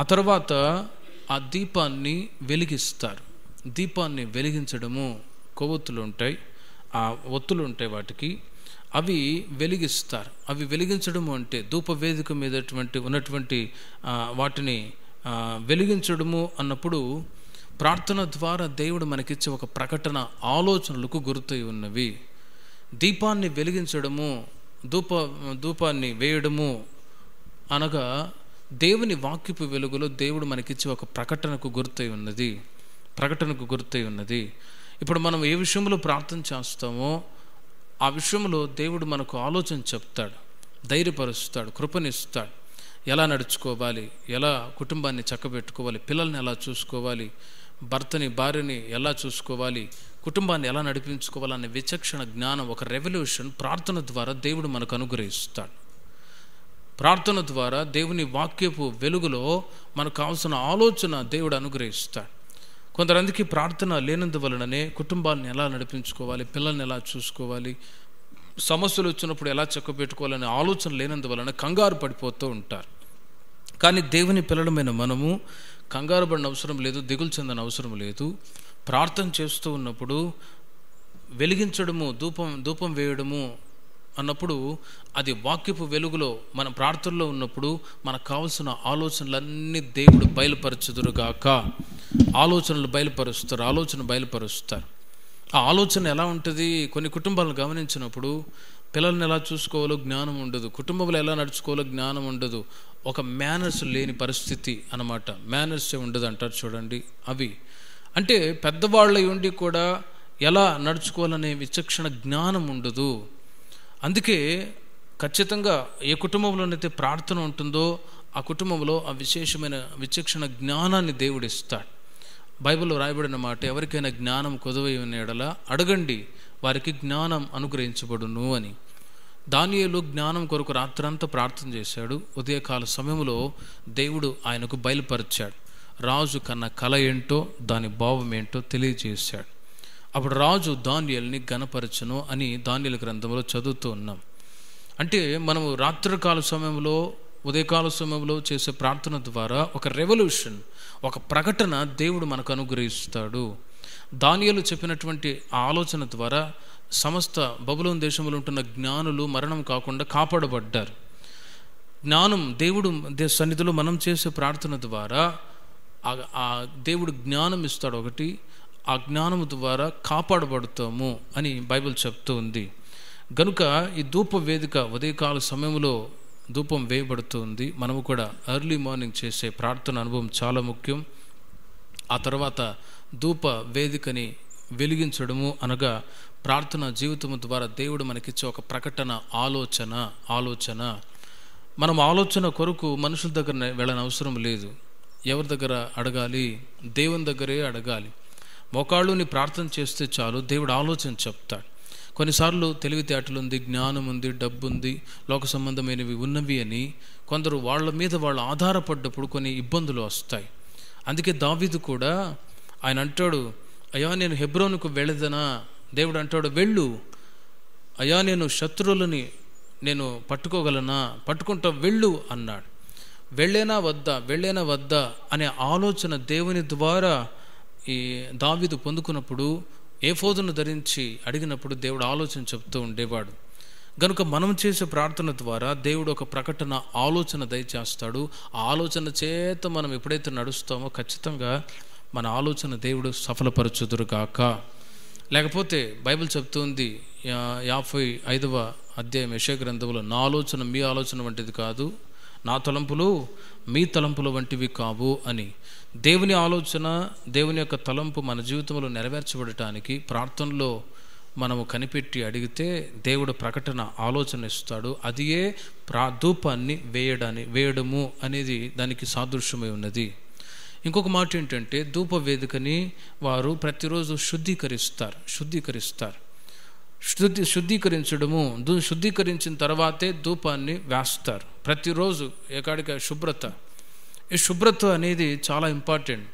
ఆ తర్వాత ఆ దీపాన్ని వెలిగిస్తారు దీపాన్ని వెలిగించడము కొవ్వొత్తులు ఉంటాయి ఆ ఒత్తులు ఉంటాయి వాటికి అవి వెలిగిస్తారు అవి వెలిగించడము అంటే ధూపవేదిక మీదటువంటి ఉన్నటువంటి వాటిని వెలిగించడము అన్నప్పుడు ప్రార్థన ద్వారా దేవుడు మనకిచ్చే ఒక ప్రకటన ఆలోచనలకు గుర్తయి ఉన్నవి దీపాన్ని వెలిగించడము ధూప ధూపాన్ని వేయడము అనగా దేవుని వాక్యపు వెలుగులో దేవుడు మనకిచ్చే ఒక ప్రకటనకు గుర్తయి ఉన్నది ప్రకటనకు గుర్తై ఉన్నది ఇప్పుడు మనం ఏ విషయంలో ప్రార్థన చేస్తామో ఆ విషయంలో దేవుడు మనకు ఆలోచన చెప్తాడు ధైర్యపరుస్తాడు కృపనిస్తాడు ఎలా నడుచుకోవాలి ఎలా కుటుంబాన్ని చక్కబెట్టుకోవాలి పిల్లల్ని ఎలా చూసుకోవాలి భర్తని భార్యని ఎలా చూసుకోవాలి కుటుంబాన్ని ఎలా నడిపించుకోవాలనే విచక్షణ జ్ఞానం ఒక రెవల్యూషన్ ప్రార్థన ద్వారా దేవుడు మనకు అనుగ్రహిస్తాడు ప్రార్థన ద్వారా దేవుని వాక్యపు వెలుగులో మనకు కావాల్సిన ఆలోచన దేవుడు అనుగ్రహిస్తాడు కొందరందికి ప్రార్థన లేనందువలననే కుటుంబాన్ని ఎలా నడిపించుకోవాలి పిల్లల్ని ఎలా చూసుకోవాలి సమస్యలు వచ్చినప్పుడు ఎలా చక్కబెట్టుకోవాలనే ఆలోచన లేనందువలన కంగారు పడిపోతూ ఉంటారు కానీ దేవుని పిల్లడమైన మనము కంగారు పడిన అవసరం లేదు దిగులు చెందని అవసరం లేదు ప్రార్థన చేస్తూ ఉన్నప్పుడు వెలిగించడము ధూపం ధూపం వేయడము అన్నప్పుడు అది వాక్యపు వెలుగులో మన ప్రార్థనలో ఉన్నప్పుడు మనకు కావలసిన ఆలోచనలన్నీ దేవుడు బయలుపరచుదురుగాక ఆలోచనలు బయలుపరుస్తారు ఆలోచన బయలుపరుస్తారు ఆ ఆలోచన ఎలా ఉంటుంది కొన్ని కుటుంబాలను గమనించినప్పుడు పిల్లల్ని ఎలా చూసుకోవాలో జ్ఞానం ఉండదు కుటుంబంలో ఎలా నడుచుకోవాలో జ్ఞానం ఉండదు ఒక మేనర్స్ లేని పరిస్థితి అనమాట మేనర్స్ ఉండదు అంటారు చూడండి అవి అంటే పెద్దవాళ్ళ ఉండి కూడా ఎలా నడుచుకోవాలనే విచక్షణ జ్ఞానం ఉండదు అందుకే ఖచ్చితంగా ఏ కుటుంబంలోనైతే ప్రార్థన ఉంటుందో ఆ కుటుంబంలో ఆ విశేషమైన విచక్షణ జ్ఞానాన్ని దేవుడు ఇస్తాడు బైబిల్లో రాయబడిన మాట ఎవరికైనా జ్ఞానం కొదవైన ఎడల అడగండి వారికి జ్ఞానం అనుగ్రహించబడును అని దానియలు జ్ఞానం కొరకు రాత్రంతా ప్రార్థన చేశాడు ఉదయకాల సమయంలో దేవుడు ఆయనకు బయలుపరిచాడు రాజు కన్న కళ ఏంటో దాని భావం ఏంటో తెలియజేశాడు అప్పుడు రాజు దానియల్ని గణపరచను అని ధాన్యుల గ్రంథంలో చదువుతూ ఉన్నాం అంటే మనము రాత్రికాల సమయంలో ఉదయకాల సమయంలో చేసే ప్రార్థన ద్వారా ఒక రెవల్యూషన్ ఒక ప్రకటన దేవుడు మనకు అనుగ్రహిస్తాడు దానియలు చెప్పినటువంటి ఆలోచన ద్వారా సమస్త బబులోన్ దేశంలో ఉంటున్న జ్ఞానులు మరణం కాకుండా కాపాడబడ్డారు జ్ఞానం దేవుడు సన్నిధిలో మనం చేసే ప్రార్థన ద్వారా ఆ దేవుడు జ్ఞానం ఇస్తాడు ఒకటి ఆ జ్ఞానము ద్వారా కాపాడబడతాము అని బైబిల్ చెప్తూ ఉంది గనుక ఈ ధూప వేదిక ఉదయకాల సమయంలో ధూపం వేయబడుతుంది మనము కూడా ఎర్లీ మార్నింగ్ చేసే ప్రార్థన అనుభవం చాలా ముఖ్యం ఆ తర్వాత ధూప వేదికని వెలిగించడము అనగా ప్రార్థన జీవితము ద్వారా దేవుడు మనకిచ్చే ఒక ప్రకటన ఆలోచన ఆలోచన మనం ఆలోచన కొరకు మనుషుల దగ్గర వెళ్ళని అవసరం లేదు ఎవరి దగ్గర అడగాలి దేవుని దగ్గరే అడగాలి మోకాళ్ళు నీ ప్రార్థన చేస్తే చాలు దేవుడు ఆలోచన చెప్తాడు కొన్నిసార్లు తెలివితేటలు ఉంది జ్ఞానం ఉంది డబ్బు ఉంది లోక సంబంధమైనవి ఉన్నవి అని కొందరు వాళ్ళ మీద వాళ్ళు ఆధారపడ్డప్పుడు కొన్ని ఇబ్బందులు వస్తాయి అందుకే దావీదు కూడా ఆయన అంటాడు అయ్యా నేను హెబ్రోన్కు వెళ్ళదనా దేవుడు అంటాడు వెళ్ళు అయ్యా నేను శత్రువులని నేను పట్టుకోగలనా పట్టుకుంటా వెళ్ళు అన్నాడు వెళ్ళేనా వద్దా వెళ్ళేనా వద్దా అనే ఆలోచన దేవుని ద్వారా ఈ దావిదు పొందుకున్నప్పుడు ఏ ఫోదును ధరించి అడిగినప్పుడు దేవుడు ఆలోచన చెప్తూ ఉండేవాడు గనుక మనం చేసే ప్రార్థన ద్వారా దేవుడు ఒక ప్రకటన ఆలోచన దయచేస్తాడు ఆ ఆలోచన చేత మనం ఎప్పుడైతే నడుస్తామో ఖచ్చితంగా మన ఆలోచన దేవుడు సఫలపరచుదురుగాక లేకపోతే బైబిల్ చెప్తుంది యాభై ఐదవ అధ్యాయం యశ గ్రంథంలో నా ఆలోచన మీ ఆలోచన వంటిది కాదు నా తలంపులు మీ తలంపులు వంటివి కావు అని దేవుని ఆలోచన దేవుని యొక్క తలంపు మన జీవితంలో నెరవేర్చబడటానికి ప్రార్థనలో మనము కనిపెట్టి అడిగితే దేవుడు ప్రకటన ఆలోచన ఇస్తాడు అదియే ప్రా ధూపాన్ని వేయడాన్ని వేయడము అనేది దానికి సాదృశ్యమై ఉన్నది ఇంకొక మాట ఏంటంటే ధూప వేదికని వారు ప్రతిరోజు శుద్ధీకరిస్తారు శుద్ధీకరిస్తారు శుద్ధి శుద్ధీకరించడము దూ శుద్ధీకరించిన తర్వాతే ధూపాన్ని వేస్తారు ప్రతిరోజు ఏకాడిక శుభ్రత ఈ శుభ్రత అనేది చాలా ఇంపార్టెంట్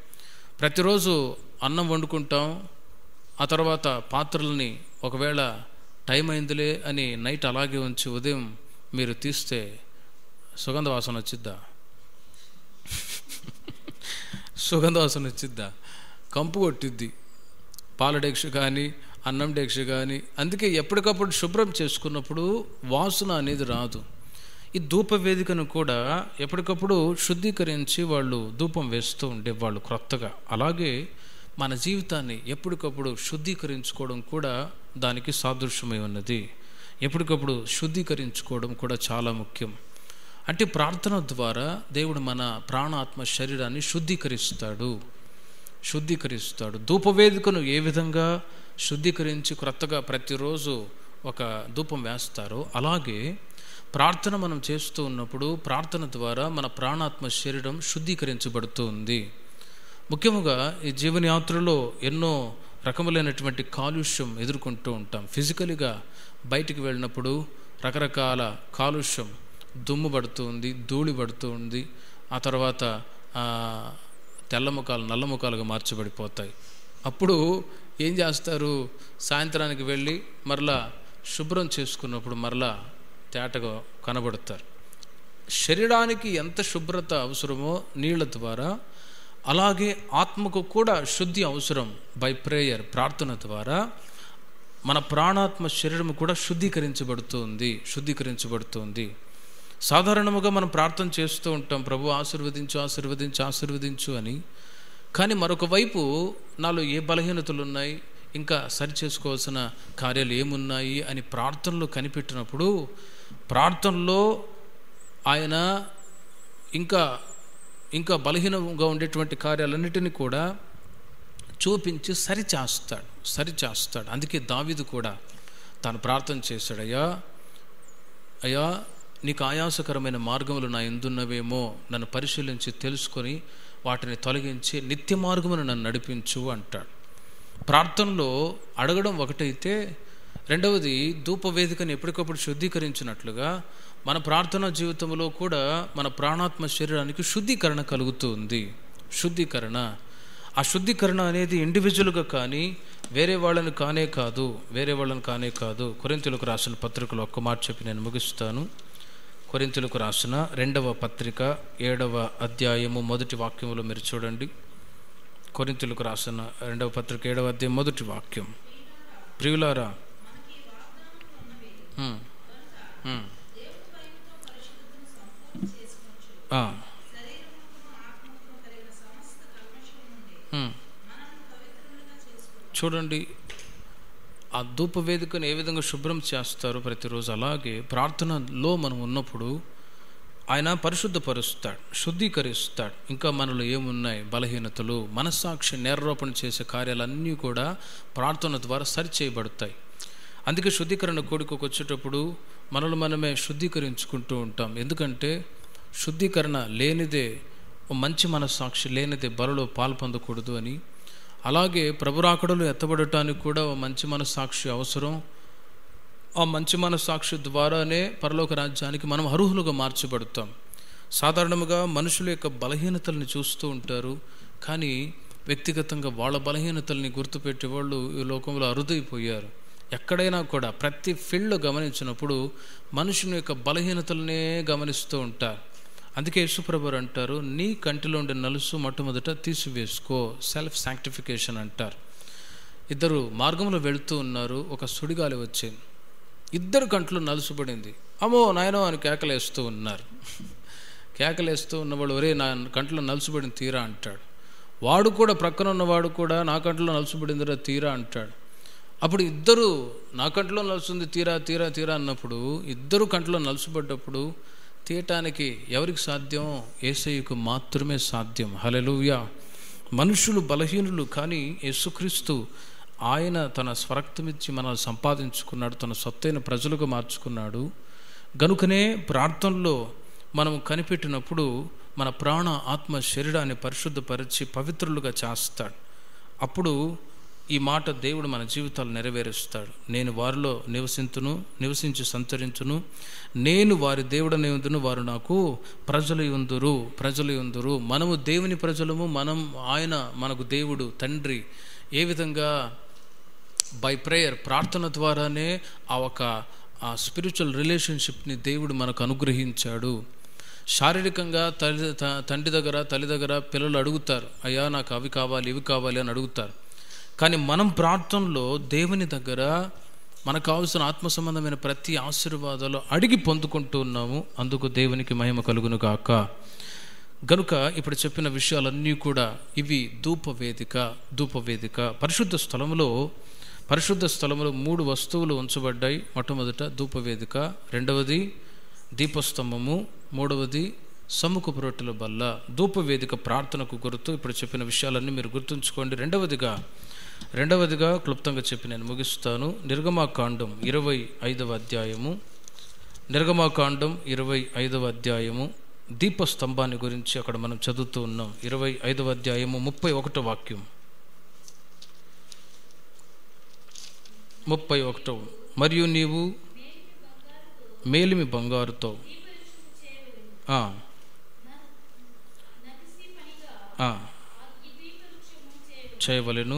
ప్రతిరోజు అన్నం వండుకుంటాం ఆ తర్వాత పాత్రలని ఒకవేళ టైం అయిందిలే అని నైట్ అలాగే ఉంచి ఉదయం మీరు తీస్తే సుగంధ వాసన వచ్చిద్దా సుగంధ వాసన వచ్చిద్దా కంపు కొట్టిద్ది పాలడేక్ష కానీ అన్నం డేక్ష కానీ అందుకే ఎప్పటికప్పుడు శుభ్రం చేసుకున్నప్పుడు వాసన అనేది రాదు ఈ ధూప వేదికను కూడా ఎప్పటికప్పుడు శుద్ధీకరించి వాళ్ళు ధూపం వేస్తూ ఉండేవాళ్ళు క్రొత్తగా అలాగే మన జీవితాన్ని ఎప్పటికప్పుడు శుద్ధీకరించుకోవడం కూడా దానికి సాదృశ్యమై ఉన్నది ఎప్పటికప్పుడు శుద్ధీకరించుకోవడం కూడా చాలా ముఖ్యం అంటే ప్రార్థన ద్వారా దేవుడు మన ప్రాణాత్మ శరీరాన్ని శుద్ధీకరిస్తాడు శుద్ధీకరిస్తాడు ధూపవేదికను ఏ విధంగా శుద్ధీకరించి క్రొత్తగా ప్రతిరోజు ఒక ధూపం వేస్తారు అలాగే ప్రార్థన మనం చేస్తూ ఉన్నప్పుడు ప్రార్థన ద్వారా మన ప్రాణాత్మ శరీరం శుద్ధీకరించబడుతుంది ముఖ్యముగా ఈ జీవనయాత్రలో ఎన్నో రకములైనటువంటి కాలుష్యం ఎదుర్కొంటూ ఉంటాం ఫిజికల్గా బయటికి వెళ్ళినప్పుడు రకరకాల కాలుష్యం దుమ్ము పడుతుంది ధూళి పడుతుంది ఆ తర్వాత తెల్లముఖాలు నల్లముఖాలుగా మార్చబడిపోతాయి అప్పుడు ఏం చేస్తారు సాయంత్రానికి వెళ్ళి మరలా శుభ్రం చేసుకున్నప్పుడు మరలా తేటగా కనబడతారు శరీరానికి ఎంత శుభ్రత అవసరమో నీళ్ల ద్వారా అలాగే ఆత్మకు కూడా శుద్ధి అవసరం బై ప్రేయర్ ప్రార్థన ద్వారా మన ప్రాణాత్మ శరీరం కూడా శుద్ధీకరించబడుతుంది శుద్ధీకరించబడుతుంది సాధారణముగా మనం ప్రార్థన చేస్తూ ఉంటాం ప్రభు ఆశీర్వదించు ఆశీర్వదించు ఆశీర్వదించు అని కానీ మరొక వైపు నాలో ఏ బలహీనతలు ఉన్నాయి ఇంకా సరి చేసుకోవాల్సిన కార్యాలు ఏమున్నాయి అని ప్రార్థనలు కనిపెట్టినప్పుడు ప్రార్థనలో ఆయన ఇంకా ఇంకా బలహీనంగా ఉండేటువంటి కార్యాలన్నిటినీ కూడా చూపించి సరిచేస్తాడు సరిచేస్తాడు అందుకే దావిదు కూడా తాను ప్రార్థన చేశాడు అయ్యా అయ్యా నీకు ఆయాసకరమైన మార్గములు నా ఎందున్నవేమో నన్ను పరిశీలించి తెలుసుకొని వాటిని తొలగించి నిత్య మార్గమును నన్ను నడిపించు అంటాడు ప్రార్థనలో అడగడం ఒకటైతే రెండవది ధూపవేదికను ఎప్పటికప్పుడు శుద్ధీకరించినట్లుగా మన ప్రార్థనా జీవితంలో కూడా మన ప్రాణాత్మ శరీరానికి శుద్ధీకరణ కలుగుతుంది శుద్ధీకరణ ఆ శుద్ధీకరణ అనేది ఇండివిజువల్గా కానీ వేరే వాళ్ళని కానే కాదు వేరే వాళ్ళని కానే కాదు కొరింతలకు రాసిన పత్రికలు ఒక్క మాట చెప్పి నేను ముగిస్తాను కొరింతులకు రాసిన రెండవ పత్రిక ఏడవ అధ్యాయము మొదటి వాక్యంలో మీరు చూడండి కొరింతులకు రాసిన రెండవ పత్రిక ఏడవ అధ్యాయం మొదటి వాక్యం ప్రియులారా చూడండి ఆ ధూప వేదికను ఏ విధంగా శుభ్రం చేస్తారో ప్రతిరోజు అలాగే ప్రార్థనలో మనం ఉన్నప్పుడు ఆయన పరిశుద్ధపరుస్తాడు శుద్ధీకరిస్తాడు ఇంకా మనలో ఏమున్నాయి బలహీనతలు మనస్సాక్షి నేరారోపణ చేసే కార్యాలన్నీ కూడా ప్రార్థన ద్వారా సరిచేయబడతాయి అందుకే శుద్ధీకరణ కోడికకు వచ్చేటప్పుడు మనలో మనమే శుద్ధీకరించుకుంటూ ఉంటాం ఎందుకంటే శుద్ధీకరణ లేనిదే మంచి మనస్సాక్షి లేనిదే బలలో పాల్పొందకూడదు అని అలాగే ప్రభురాకడలు ఎత్తబడటానికి కూడా మంచి మనస్సాక్షి అవసరం ఆ మంచి మనస్సాక్షి ద్వారానే పరలోక రాజ్యానికి మనం అర్హులుగా మార్చబడతాం సాధారణంగా మనుషుల యొక్క బలహీనతల్ని చూస్తూ ఉంటారు కానీ వ్యక్తిగతంగా వాళ్ళ బలహీనతల్ని గుర్తుపెట్టే వాళ్ళు ఈ లోకంలో అరుదైపోయారు ఎక్కడైనా కూడా ప్రతి ఫీల్డ్ గమనించినప్పుడు మనుషుని యొక్క బలహీనతలనే గమనిస్తూ ఉంటారు అందుకే యేసుప్రభురు అంటారు నీ కంటిలో ఉండే నలుసు మొట్టమొదట తీసివేసుకో సెల్ఫ్ శాంక్టిఫికేషన్ అంటారు ఇద్దరు మార్గంలో వెళుతూ ఉన్నారు ఒక సుడిగాలి వచ్చింది ఇద్దరు కంట్లు నలుసుపడింది అమ్మో నాయనో అని కేకలేస్తూ ఉన్నారు కేకలేస్తూ ఉన్నవాడు ఒరే నా కంట్లో నలుసుబడిన తీరా అంటాడు వాడు కూడా ప్రక్కన ఉన్నవాడు కూడా నా కంట్లో నలుసుబడిందిరా తీరా అంటాడు అప్పుడు ఇద్దరు నా కంట్లో నలుస్తుంది తీరా తీరా తీరా అన్నప్పుడు ఇద్దరు కంట్లో నలుసుబడ్డప్పుడు తీయటానికి ఎవరికి సాధ్యం ఏసయ్యకు మాత్రమే సాధ్యం హలలుయా మనుషులు బలహీనులు కానీ యేసుక్రీస్తు ఆయన తన స్వరక్తమిచ్చి మనల్ని సంపాదించుకున్నాడు తన సొత్తైన ప్రజలకు మార్చుకున్నాడు గనుకనే ప్రార్థనలో మనం కనిపెట్టినప్పుడు మన ప్రాణ ఆత్మ శరీరాన్ని పరిశుద్ధపరిచి పవిత్రులుగా చేస్తాడు అప్పుడు ఈ మాట దేవుడు మన జీవితాలు నెరవేరుస్తాడు నేను వారిలో నివసింతును నివసించి సంతరించును నేను వారి దేవుడని ఉందును వారు నాకు ప్రజలు ఉందురు ప్రజలు ఉందురు మనము దేవుని ప్రజలము మనం ఆయన మనకు దేవుడు తండ్రి ఏ విధంగా బై ప్రేయర్ ప్రార్థన ద్వారానే ఆ ఒక స్పిరిచువల్ రిలేషన్షిప్ని దేవుడు మనకు అనుగ్రహించాడు శారీరకంగా తల్లి తండ్రి దగ్గర తల్లి దగ్గర పిల్లలు అడుగుతారు అయ్యా నాకు అవి కావాలి ఇవి కావాలి అని అడుగుతారు కానీ మనం ప్రార్థనలో దేవుని దగ్గర మనకు కావాల్సిన ఆత్మ సంబంధమైన ప్రతి ఆశీర్వాదాలు అడిగి పొందుకుంటూ ఉన్నాము అందుకు దేవునికి మహిమ కలుగును గాక గనుక ఇప్పుడు చెప్పిన విషయాలన్నీ కూడా ఇవి ధూపవేదిక ధూపవేదిక పరిశుద్ధ స్థలంలో పరిశుద్ధ స్థలంలో మూడు వస్తువులు ఉంచబడ్డాయి మొట్టమొదట ధూపవేదిక రెండవది దీపస్తంభము మూడవది సముఖపు రొట్టెల బల్ల ధూపవేదిక ప్రార్థనకు గుర్తు ఇప్పుడు చెప్పిన విషయాలన్నీ మీరు గుర్తుంచుకోండి రెండవదిగా రెండవదిగా క్లుప్తంగా చెప్పి నేను ముగిస్తాను నిర్గమాకాండం ఇరవై ఐదవ అధ్యాయము నిర్గమాకాండం ఇరవై ఐదవ అధ్యాయము దీపస్తంభాన్ని గురించి అక్కడ మనం చదువుతూ ఉన్నాం ఇరవై ఐదవ అధ్యాయము ముప్పై ఒకటో వాక్యం ముప్పై ఒకటో మరియు నీవు మేలిమి బంగారుతో చేయవలను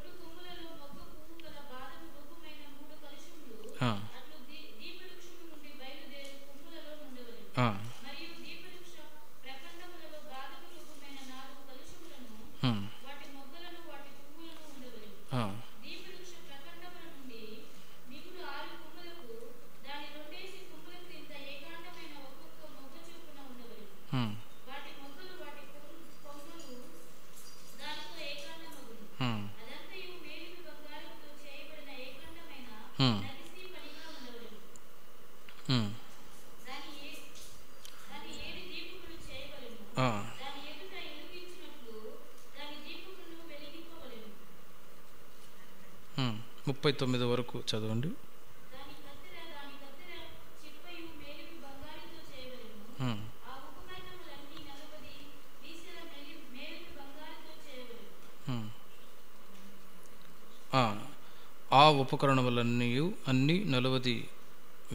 ఉపకరణములన్నీ అన్నీ నలవది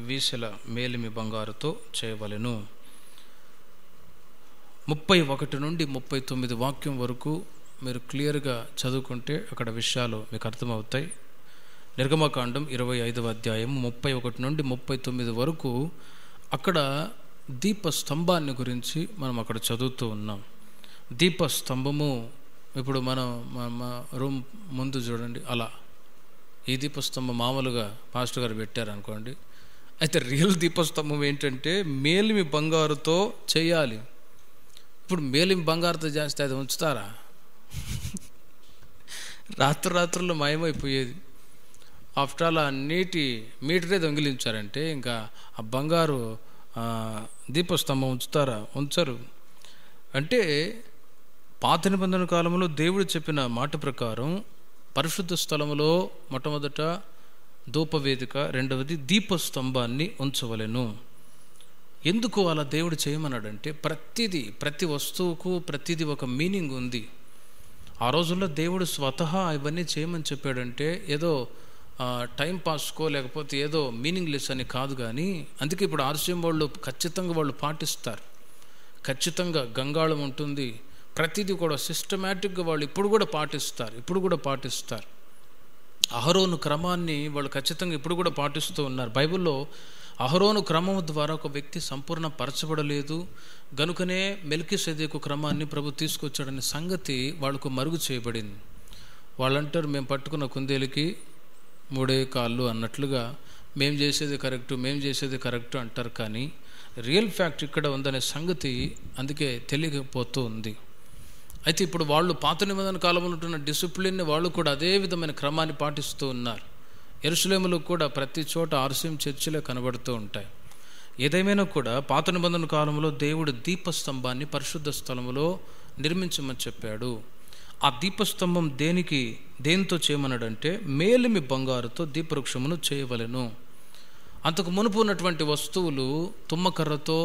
వీసెల మేలిమి బంగారుతో చేయవలెను ముప్పై ఒకటి నుండి ముప్పై తొమ్మిది వాక్యం వరకు మీరు క్లియర్గా చదువుకుంటే అక్కడ విషయాలు మీకు అర్థమవుతాయి నిర్గమకాండం ఇరవై ఐదవ అధ్యాయం ముప్పై ఒకటి నుండి ముప్పై తొమ్మిది వరకు అక్కడ దీప స్తంభాన్ని గురించి మనం అక్కడ చదువుతూ ఉన్నాం దీప స్తంభము ఇప్పుడు మనం మా రూమ్ ముందు చూడండి అలా ఈ దీపస్తంభం మామూలుగా పాస్టర్ గారు పెట్టారనుకోండి అయితే రియల్ దీపస్తంభం ఏంటంటే మేలిమి బంగారుతో చేయాలి ఇప్పుడు మేలిమి బంగారుతో చేస్తే అది ఉంచుతారా రాత్రి రాత్రుల్లో మాయమైపోయేది ఆఫ్టర్ ఆల్ ఆ నీటి మీటరే దొంగిలించారంటే ఇంకా ఆ బంగారు దీపస్తంభం ఉంచుతారా ఉంచరు అంటే పాత నిబంధన కాలంలో దేవుడు చెప్పిన మాట ప్రకారం పరిశుద్ధ స్థలములో మొట్టమొదట ధూపవేదిక రెండవది దీపస్తంభాన్ని ఉంచవలెను ఎందుకు అలా దేవుడు చేయమన్నాడంటే ప్రతిదీ ప్రతి వస్తువుకు ప్రతిదీ ఒక మీనింగ్ ఉంది ఆ రోజుల్లో దేవుడు స్వతహా ఇవన్నీ చేయమని చెప్పాడంటే ఏదో టైం పాస్కో లేకపోతే ఏదో మీనింగ్లెస్ అని కాదు కానీ అందుకే ఇప్పుడు ఆర్సీఎం వాళ్ళు ఖచ్చితంగా వాళ్ళు పాటిస్తారు ఖచ్చితంగా గంగాళం ఉంటుంది ప్రతిదీ కూడా సిస్టమేటిక్గా వాళ్ళు ఇప్పుడు కూడా పాటిస్తారు ఇప్పుడు కూడా పాటిస్తారు అహరోను క్రమాన్ని వాళ్ళు ఖచ్చితంగా ఇప్పుడు కూడా పాటిస్తూ ఉన్నారు బైబిల్లో అహరోను క్రమం ద్వారా ఒక వ్యక్తి సంపూర్ణ పరచబడలేదు గనుకనే మెలికి సెదేకు క్రమాన్ని ప్రభు తీసుకొచ్చాడనే సంగతి వాళ్ళకు మరుగు చేయబడింది వాళ్ళంటారు మేము పట్టుకున్న కుందేలకి మూడే కాళ్ళు అన్నట్లుగా మేం చేసేది కరెక్ట్ మేము చేసేది కరెక్ట్ అంటారు కానీ రియల్ ఫ్యాక్ట్ ఇక్కడ ఉందనే సంగతి అందుకే తెలియకపోతూ ఉంది అయితే ఇప్పుడు వాళ్ళు పాత నిబంధన కాలంలో ఉంటున్న డిసిప్లిన్ని వాళ్ళు కూడా అదే విధమైన క్రమాన్ని పాటిస్తూ ఉన్నారు ఎరుసలేములు కూడా ప్రతి చోట ఆర్సీఎం చర్చిలో కనబడుతూ ఉంటాయి ఏదేమైనా కూడా పాత నిబంధన కాలంలో దేవుడు దీపస్తంభాన్ని పరిశుద్ధ స్థలంలో నిర్మించమని చెప్పాడు ఆ దీపస్తంభం దేనికి దేనితో చేయమన్నాడంటే మేలిమి బంగారుతో దీపవృక్షమును చేయవలను అంతకు మునుపు ఉన్నటువంటి వస్తువులు తుమ్మకర్రతో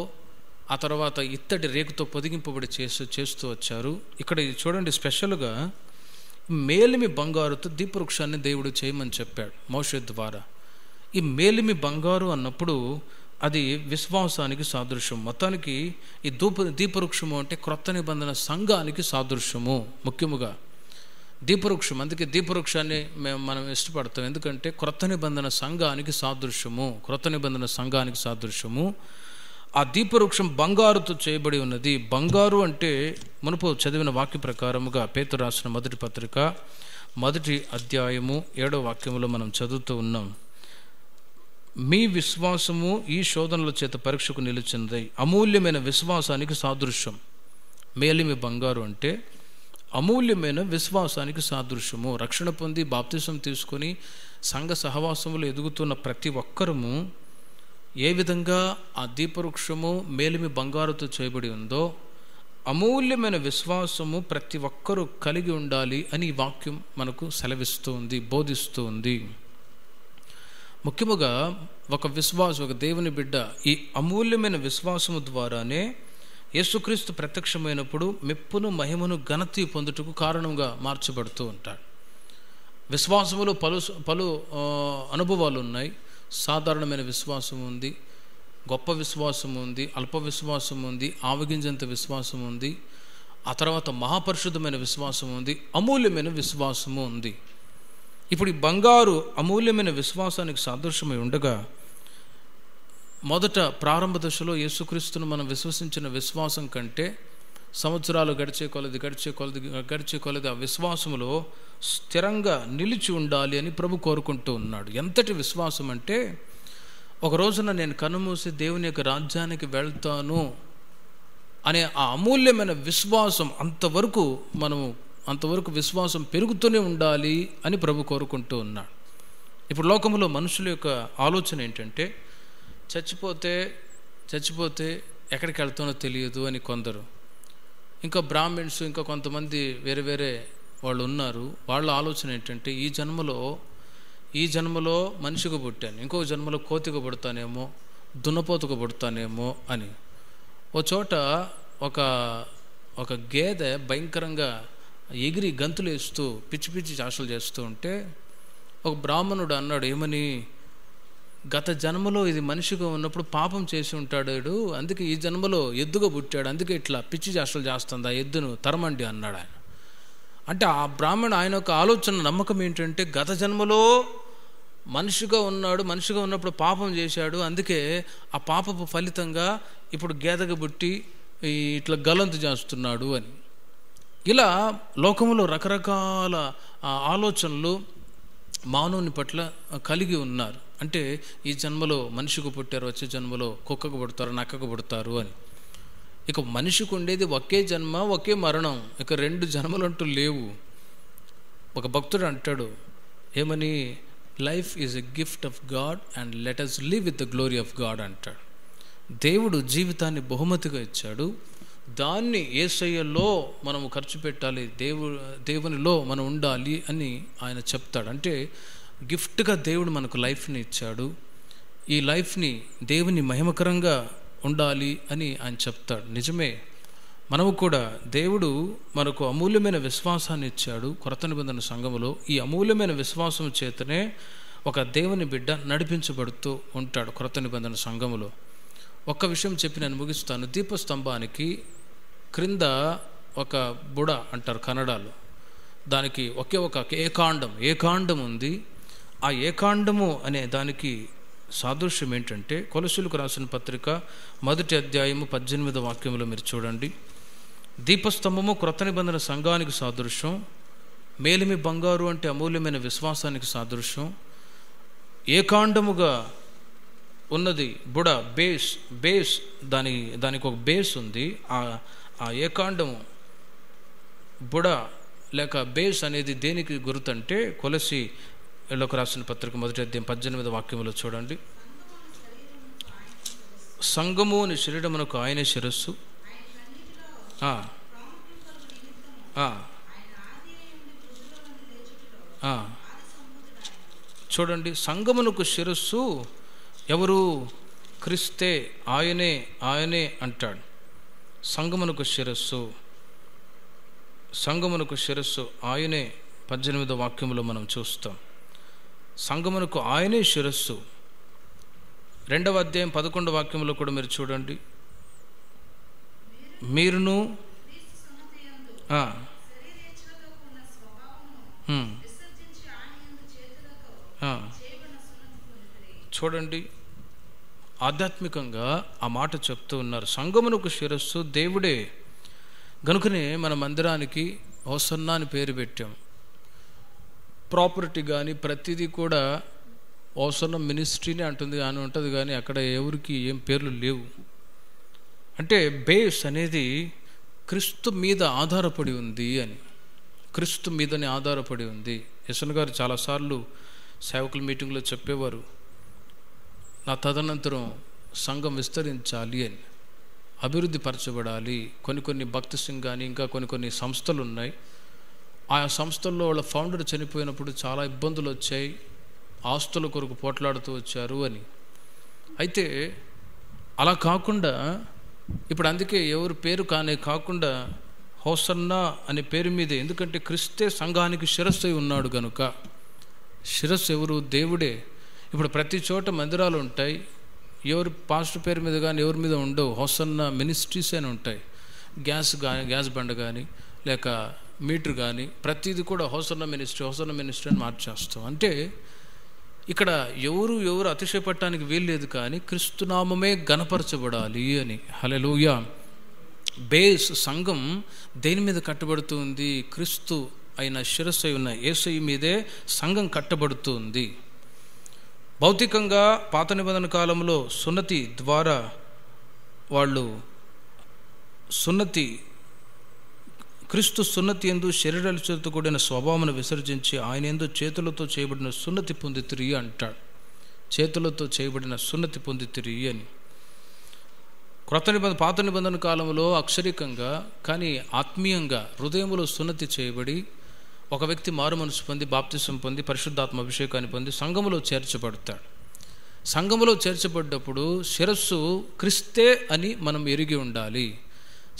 ఆ తర్వాత ఇత్తడి రేకుతో పొదిగింపబడి చేస్తూ చేస్తూ వచ్చారు ఇక్కడ చూడండి స్పెషల్గా మేలిమి బంగారుతో దీపవృక్షాన్ని దేవుడు చేయమని చెప్పాడు మోష ద్వారా ఈ మేలిమి బంగారు అన్నప్పుడు అది విశ్వాసానికి సాదృశ్యం మొత్తానికి ఈ దూప దీపవృక్షము అంటే క్రొత్త నిబంధన సంఘానికి సాదృశ్యము ముఖ్యముగా దీపవృక్షం అందుకే దీపవృక్షాన్ని మేము మనం ఇష్టపడతాం ఎందుకంటే క్రొత్త నిబంధన సంఘానికి సాదృశ్యము క్రొత్త నిబంధన సంఘానికి సాదృశ్యము ఆ దీపవృక్షం బంగారుతో చేయబడి ఉన్నది బంగారు అంటే మనపు చదివిన వాక్య ప్రకారముగా పేతు రాసిన మొదటి పత్రిక మొదటి అధ్యాయము ఏడో వాక్యంలో మనం చదువుతూ ఉన్నాం మీ విశ్వాసము ఈ శోధనల చేత పరీక్షకు నిలిచినది అమూల్యమైన విశ్వాసానికి సాదృశ్యం మేలిమి బంగారు అంటే అమూల్యమైన విశ్వాసానికి సాదృశ్యము రక్షణ పొంది బాప్తిసం తీసుకొని సంఘ సహవాసములు ఎదుగుతున్న ప్రతి ఒక్కరము ఏ విధంగా ఆ దీపవృక్షము మేలిమి బంగారుతో చేయబడి ఉందో అమూల్యమైన విశ్వాసము ప్రతి ఒక్కరూ కలిగి ఉండాలి అని వాక్యం మనకు సెలవిస్తూ ఉంది బోధిస్తూ ఉంది ముఖ్యముగా ఒక విశ్వాసం ఒక దేవుని బిడ్డ ఈ అమూల్యమైన విశ్వాసము ద్వారానే యేసుక్రీస్తు ప్రత్యక్షమైనప్పుడు మెప్పును మహిమను ఘనతి పొందుటకు కారణంగా మార్చబడుతూ ఉంటాడు విశ్వాసములో పలు పలు అనుభవాలు ఉన్నాయి సాధారణమైన విశ్వాసం ఉంది గొప్ప విశ్వాసం ఉంది అల్ప విశ్వాసం ఉంది ఆవగింజంత విశ్వాసం ఉంది ఆ తర్వాత మహాపరిశుద్ధమైన విశ్వాసం ఉంది అమూల్యమైన విశ్వాసము ఉంది ఇప్పుడు ఈ బంగారు అమూల్యమైన విశ్వాసానికి సాదృశ్యమై ఉండగా మొదట ప్రారంభ దశలో యేసుక్రీస్తును మనం విశ్వసించిన విశ్వాసం కంటే సంవత్సరాలు గడిచే కొలది గడిచే కొలది గడిచే కొలది ఆ విశ్వాసములో స్థిరంగా నిలిచి ఉండాలి అని ప్రభు కోరుకుంటూ ఉన్నాడు ఎంతటి విశ్వాసం అంటే ఒక రోజున నేను కనుమూసి దేవుని యొక్క రాజ్యానికి వెళ్తాను అనే ఆ అమూల్యమైన విశ్వాసం అంతవరకు మనము అంతవరకు విశ్వాసం పెరుగుతూనే ఉండాలి అని ప్రభు కోరుకుంటూ ఉన్నాడు ఇప్పుడు లోకంలో మనుషుల యొక్క ఆలోచన ఏంటంటే చచ్చిపోతే చచ్చిపోతే ఎక్కడికి వెళ్తానో తెలియదు అని కొందరు ఇంకా బ్రాహ్మిన్స్ ఇంకా కొంతమంది వేరే వేరే వాళ్ళు ఉన్నారు వాళ్ళ ఆలోచన ఏంటంటే ఈ జన్మలో ఈ జన్మలో మనిషికి పుట్టాను ఇంకో జన్మలో కోతికి పుడతానేమో దున్నపోతుకు పుడతానేమో అని ఓ చోట ఒక ఒక గేదె భయంకరంగా ఎగిరి గంతులు వేస్తూ పిచ్చి పిచ్చి చాషలు చేస్తూ ఉంటే ఒక బ్రాహ్మణుడు అన్నాడు ఏమని గత జన్మలో ఇది మనిషిగా ఉన్నప్పుడు పాపం చేసి ఉంటాడు అందుకే ఈ జన్మలో ఎద్దుగా పుట్టాడు అందుకే ఇట్లా పిచ్చి చేష్టలు చేస్తుంది ఆ ఎద్దును తరమండి అన్నాడు ఆయన అంటే ఆ బ్రాహ్మణ ఆయన యొక్క ఆలోచన నమ్మకం ఏంటంటే గత జన్మలో మనిషిగా ఉన్నాడు మనిషిగా ఉన్నప్పుడు పాపం చేశాడు అందుకే ఆ పాపపు ఫలితంగా ఇప్పుడు గేదగ బుట్టి ఇట్లా గలంతు చేస్తున్నాడు అని ఇలా లోకంలో రకరకాల ఆలోచనలు మానవుని పట్ల కలిగి ఉన్నారు అంటే ఈ జన్మలో మనిషికి పుట్టారు వచ్చే జన్మలో కుక్కకు పుడతారు నక్కకు పుడతారు అని ఇక మనిషికి ఉండేది ఒకే జన్మ ఒకే మరణం ఇక రెండు జన్మలు లేవు ఒక భక్తుడు అంటాడు ఏమని life is a gift of God and let us live with the glory of God అంటాడు దేవుడు జీవితాన్ని బహుమతిగా ఇచ్చాడు దాన్ని శయ్యలో మనము ఖర్చు పెట్టాలి దేవు దేవునిలో మనం ఉండాలి అని ఆయన చెప్తాడు అంటే గిఫ్ట్గా దేవుడు మనకు లైఫ్ని ఇచ్చాడు ఈ లైఫ్ని దేవుని మహిమకరంగా ఉండాలి అని ఆయన చెప్తాడు నిజమే మనము కూడా దేవుడు మనకు అమూల్యమైన విశ్వాసాన్ని ఇచ్చాడు కొరత నిబంధన సంఘములో ఈ అమూల్యమైన విశ్వాసం చేతనే ఒక దేవుని బిడ్డ నడిపించబడుతూ ఉంటాడు కొరత నిబంధన సంఘములో ఒక్క విషయం చెప్పి నేను ముగిస్తాను దీపస్తంభానికి క్రింద ఒక బుడ అంటారు కన్నడాలు దానికి ఒకే ఒక ఏకాండం ఏకాండం ఉంది ఆ ఏకాండము అనే దానికి సాదృశ్యం ఏంటంటే కొలసులకు రాసిన పత్రిక మొదటి అధ్యాయము పద్దెనిమిది వాక్యంలో మీరు చూడండి దీపస్తంభము క్రొత్త నిబంధన సంఘానికి సాదృశ్యం మేలిమి బంగారు అంటే అమూల్యమైన విశ్వాసానికి సాదృశ్యం ఏకాండముగా ఉన్నది బుడ బేస్ బేస్ దాని దానికి ఒక బేస్ ఉంది ఆ ఏకాండము బుడ లేక బేస్ అనేది దేనికి గుర్తంటే కొలసి ఏళ్ళకు రాసిన పత్రిక మొదటి అధ్యయం పద్దెనిమిది వాక్యములు చూడండి సంఘము అని శరీరమునకు ఆయనే శిరస్సు చూడండి సంగమునకు శిరస్సు ఎవరు క్రిస్తే ఆయనే ఆయనే అంటాడు సంగమునకు శిరస్సు సంగమునకు శిరస్సు ఆయనే పద్దెనిమిదో వాక్యములో మనం చూస్తాం సంగమునకు ఆయనే శిరస్సు రెండవ అధ్యాయం పదకొండు వాక్యంలో కూడా మీరు చూడండి మీరును చూడండి ఆధ్యాత్మికంగా ఆ మాట చెప్తూ ఉన్నారు సంగమునకు శిరస్సు దేవుడే గనుకనే మన మందిరానికి ఓసన్న అని పేరు పెట్టాం ప్రాపర్టీ కానీ ప్రతిదీ కూడా అవసరం మినిస్ట్రీనే అంటుంది కానీ ఉంటుంది కానీ అక్కడ ఎవరికి ఏం పేర్లు లేవు అంటే బేస్ అనేది క్రిస్తు మీద ఆధారపడి ఉంది అని క్రిస్తు మీదనే ఆధారపడి ఉంది యశ్వన్ గారు చాలాసార్లు సేవకుల మీటింగ్లో చెప్పేవారు నా తదనంతరం సంఘం విస్తరించాలి అని అభివృద్ధి పరచబడాలి కొన్ని కొన్ని భక్తి సింగ్ కానీ ఇంకా కొన్ని కొన్ని సంస్థలు ఉన్నాయి ఆ సంస్థల్లో వాళ్ళ ఫౌండర్ చనిపోయినప్పుడు చాలా ఇబ్బందులు వచ్చాయి ఆస్తుల కొరకు పోట్లాడుతూ వచ్చారు అని అయితే అలా కాకుండా ఇప్పుడు అందుకే ఎవరి పేరు కానే కాకుండా హోసన్నా అనే పేరు మీదే ఎందుకంటే క్రిస్తే సంఘానికి శిరస్సు ఉన్నాడు కనుక శిరస్సు ఎవరు దేవుడే ఇప్పుడు ప్రతి చోట మందిరాలు ఉంటాయి ఎవరు పాస్టర్ పేరు మీద కానీ ఎవరి మీద ఉండవు హోసన్న మినిస్ట్రీస్ అని ఉంటాయి గ్యాస్ కానీ గ్యాస్ బండ కానీ లేక మీటర్ కానీ ప్రతిదీ కూడా హోసన్న మినిస్ట్రీ హోసన్న మినిస్ట్రీ అని మార్చేస్తాం అంటే ఇక్కడ ఎవరు ఎవరు అతిశయపట్టడానికి వీల్లేదు కానీ క్రిస్తునామమే గణపరచబడాలి అని హలలుయా బేస్ సంఘం దేని మీద కట్టబడుతుంది క్రిస్తు అయిన శిరస్సు ఉన్న ఏసై మీదే సంఘం కట్టబడుతుంది భౌతికంగా పాత నిబంధన కాలంలో సున్నతి ద్వారా వాళ్ళు సున్నతి క్రీస్తు సున్నతి ఎందు శరీరాలతో కూడిన స్వభావమును విసర్జించి ఆయన ఎందు చేతులతో చేయబడిన సున్నతి పొందితిరి అంటాడు చేతులతో చేయబడిన సున్నతి పొందితిరి అని క్రొత్త నిబంధన పాత నిబంధన కాలంలో అక్షరికంగా కానీ ఆత్మీయంగా హృదయంలో సున్నతి చేయబడి ఒక వ్యక్తి మారు మనసు పొంది బాప్తిసం పొంది పరిశుద్ధాత్మ అభిషేకాన్ని పొంది సంఘములో చేర్చబడతాడు సంఘములో చేర్చబడ్డప్పుడు శిరస్సు క్రిస్తే అని మనం ఎరిగి ఉండాలి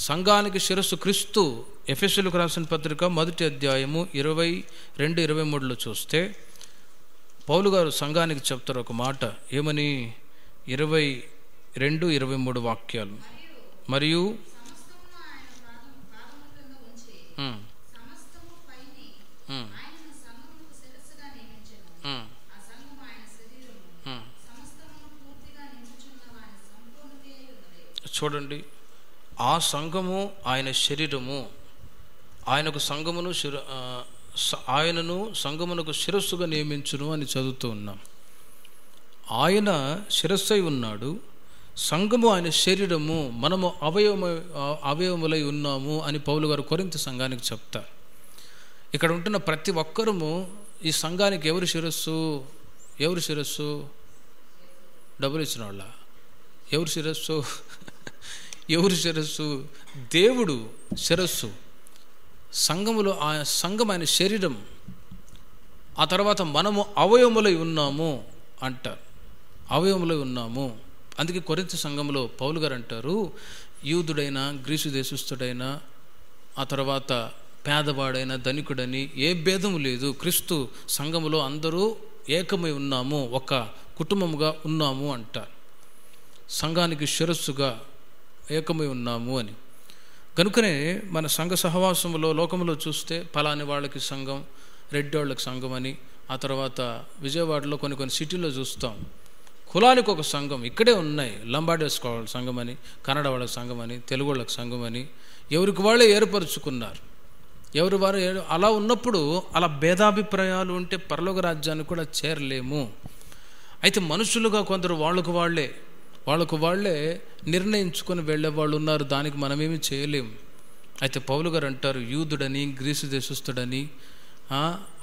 సంఘానికి శిరస్సు క్రీస్తు ఎఫ్ఎస్సులకు రాసిన పత్రిక మొదటి అధ్యాయము ఇరవై రెండు ఇరవై మూడులో చూస్తే పౌలు గారు సంఘానికి చెప్తారు ఒక మాట ఏమని ఇరవై రెండు ఇరవై మూడు వాక్యాలు మరియు చూడండి ఆ సంఘము ఆయన శరీరము ఆయనకు సంఘమును శిర ఆయనను సంఘమునకు శిరస్సుగా నియమించును అని చదువుతూ ఉన్నాం ఆయన శిరస్సై ఉన్నాడు సంఘము ఆయన శరీరము మనము అవయవము అవయవములై ఉన్నాము అని పౌలు గారు కొరింత సంఘానికి చెప్తారు ఇక్కడ ఉంటున్న ప్రతి ఒక్కరము ఈ సంఘానికి ఎవరు శిరస్సు ఎవరు శిరస్సు డబ్బులు ఇచ్చిన వాళ్ళ ఎవరు శిరస్సు ఎవరు శిరస్సు దేవుడు శిరస్సు సంఘములో ఆ సంఘమైన శరీరం ఆ తర్వాత మనము అవయములై ఉన్నాము అంట అవయములై ఉన్నాము అందుకే కొరింత సంఘంలో పౌలు గారు అంటారు యూదుడైన గ్రీసు దేశస్థుడైనా ఆ తర్వాత పేదవాడైన ధనికుడని ఏ భేదము లేదు క్రీస్తు సంఘములో అందరూ ఏకమై ఉన్నాము ఒక కుటుంబముగా ఉన్నాము అంట సంఘానికి శిరస్సుగా ఏకమై ఉన్నాము అని కనుకనే మన సంఘ సహవాసంలో లోకంలో చూస్తే ఫలాని వాళ్ళకి సంఘం రెడ్డి వాళ్ళకి సంఘం అని ఆ తర్వాత విజయవాడలో కొన్ని కొన్ని సిటీల్లో చూస్తాం కులానికి ఒక సంఘం ఇక్కడే ఉన్నాయి లంబాడేస్ వాళ్ళ సంఘం అని కన్నడ వాళ్ళకి సంఘం అని తెలుగు వాళ్ళకి సంఘం అని ఎవరికి వాళ్ళే ఏర్పరచుకున్నారు ఎవరి వారు అలా ఉన్నప్పుడు అలా భేదాభిప్రాయాలు ఉంటే పరలోక రాజ్యాన్ని కూడా చేరలేము అయితే మనుషులుగా కొందరు వాళ్ళకు వాళ్ళే వాళ్ళకు వాళ్ళే నిర్ణయించుకొని వాళ్ళు ఉన్నారు దానికి మనమేమి చేయలేం అయితే పౌలు గారు అంటారు యూదుడని గ్రీసు దేశస్థుడని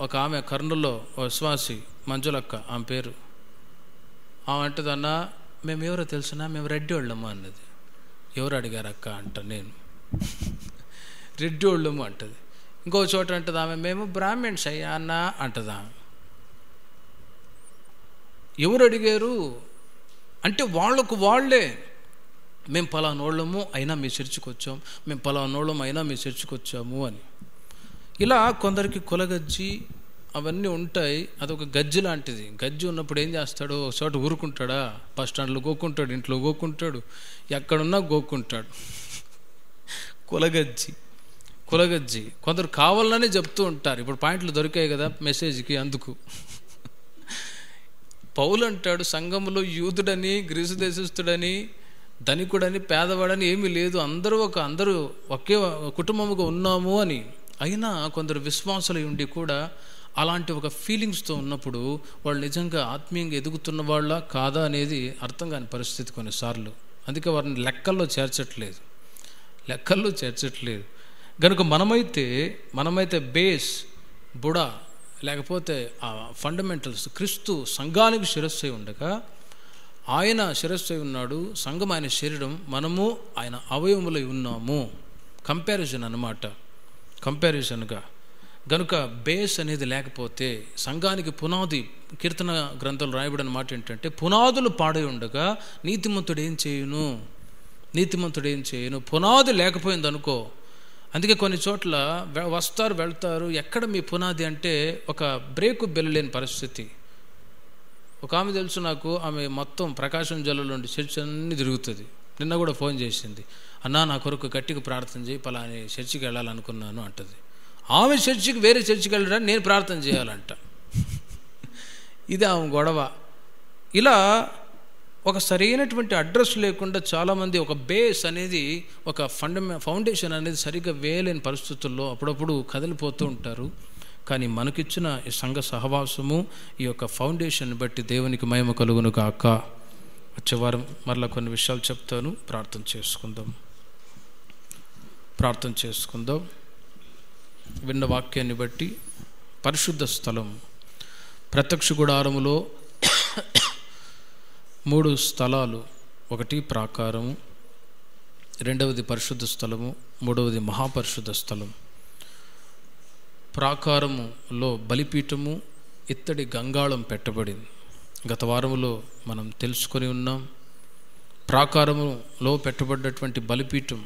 ఒక ఆమె కర్నూల్లో విశ్వాసి మంజులక్క ఆమె పేరు ఆమె అంటదన్నా మేము ఎవరో తెలుసునా మేము రెడ్డి వాళ్ళము అన్నది ఎవరు అడిగారు అక్క అంట నేను రెడ్డి వాళ్ళము అంటది ఇంకో చోట అంటది ఆమె మేము బ్రాహ్మణ్స్ అయ్యా అన్న అంటది ఎవరు అడిగారు అంటే వాళ్ళకు వాళ్ళే మేము పలానోళ్ళము అయినా మీ చర్చికి మేము పలానోళ్ళము అయినా మీ చర్చికి వచ్చాము అని ఇలా కొందరికి కులగజ్జి అవన్నీ ఉంటాయి అదొక గజ్జి లాంటిది గజ్జి ఉన్నప్పుడు ఏం చేస్తాడు ఒకసోట ఊరుకుంటాడా బస్ స్టాండ్లో గోక్కుంటాడు ఇంట్లో గోక్కుంటాడు ఎక్కడున్నా గోక్కుంటాడు కులగజ్జి కులగజ్జి కొందరు కావాలనే చెప్తూ ఉంటారు ఇప్పుడు పాయింట్లు దొరికాయి కదా మెసేజ్కి అందుకు పౌలు అంటాడు సంఘంలో యూదుడని గ్రీసు దేశస్థుడని ధనికుడని పేదవాడని ఏమీ లేదు అందరూ ఒక అందరూ ఒకే కుటుంబముగా ఉన్నాము అని అయినా కొందరు విశ్వాసులు ఉండి కూడా అలాంటి ఒక ఫీలింగ్స్తో ఉన్నప్పుడు వాళ్ళు నిజంగా ఆత్మీయంగా ఎదుగుతున్న వాళ్ళ కాదా అనేది అర్థం కాని పరిస్థితి కొన్నిసార్లు అందుకే వారిని లెక్కల్లో చేర్చట్లేదు లెక్కల్లో చేర్చట్లేదు కనుక మనమైతే మనమైతే బేస్ బుడా లేకపోతే ఆ ఫండమెంటల్స్ క్రీస్తు సంఘానికి శిరస్సు ఉండగా ఆయన శిరస్సు ఉన్నాడు సంఘం ఆయన శరీరం మనము ఆయన అవయవములై ఉన్నాము కంపారిజన్ అనమాట కంపారిజన్గా గనుక బేస్ అనేది లేకపోతే సంఘానికి పునాది కీర్తన గ్రంథాలు రాయబడిన మాట ఏంటంటే పునాదులు పాడై ఉండగా నీతిమంతుడు ఏం చేయును నీతిమంతుడు ఏం చేయను పునాది లేకపోయిందనుకో అందుకే కొన్ని చోట్ల వస్తారు వెళ్తారు ఎక్కడ మీ పునాది అంటే ఒక బ్రేకు బెల్లలేని పరిస్థితి ఒక ఆమె తెలుసు నాకు ఆమె మొత్తం ప్రకాశం జిల్లాలో ఉండి చర్చ్ అన్ని తిరుగుతుంది నిన్న కూడా ఫోన్ చేసింది అన్నా నా కొరకు గట్టిగా ప్రార్థన చేయి పలాని చర్చికి వెళ్ళాలనుకున్నాను అంటది ఆమె చర్చికి వేరే చర్చికి వెళ్ళడానికి నేను ప్రార్థన చేయాలంట ఇది ఆమె గొడవ ఇలా ఒక సరైనటువంటి అడ్రస్ లేకుండా చాలామంది ఒక బేస్ అనేది ఒక ఫండమె ఫౌండేషన్ అనేది సరిగ్గా వేయలేని పరిస్థితుల్లో అప్పుడప్పుడు కదిలిపోతూ ఉంటారు కానీ మనకిచ్చిన ఈ సంఘ సహవాసము ఈ యొక్క ఫౌండేషన్ బట్టి దేవునికి మహిమ కలుగును కాక వచ్చేవారం మరలా కొన్ని విషయాలు చెప్తాను ప్రార్థన చేసుకుందాం ప్రార్థన చేసుకుందాం విన్న వాక్యాన్ని బట్టి పరిశుద్ధ స్థలం ప్రత్యక్ష గుడారములో మూడు స్థలాలు ఒకటి ప్రాకారము రెండవది పరిశుద్ధ స్థలము మూడవది మహాపరిశుద్ధ స్థలం ప్రాకారములో బలిపీఠము ఇత్తడి గంగాళం పెట్టబడింది గత వారములో మనం తెలుసుకొని ఉన్నాం ప్రాకారములో పెట్టబడినటువంటి బలిపీఠం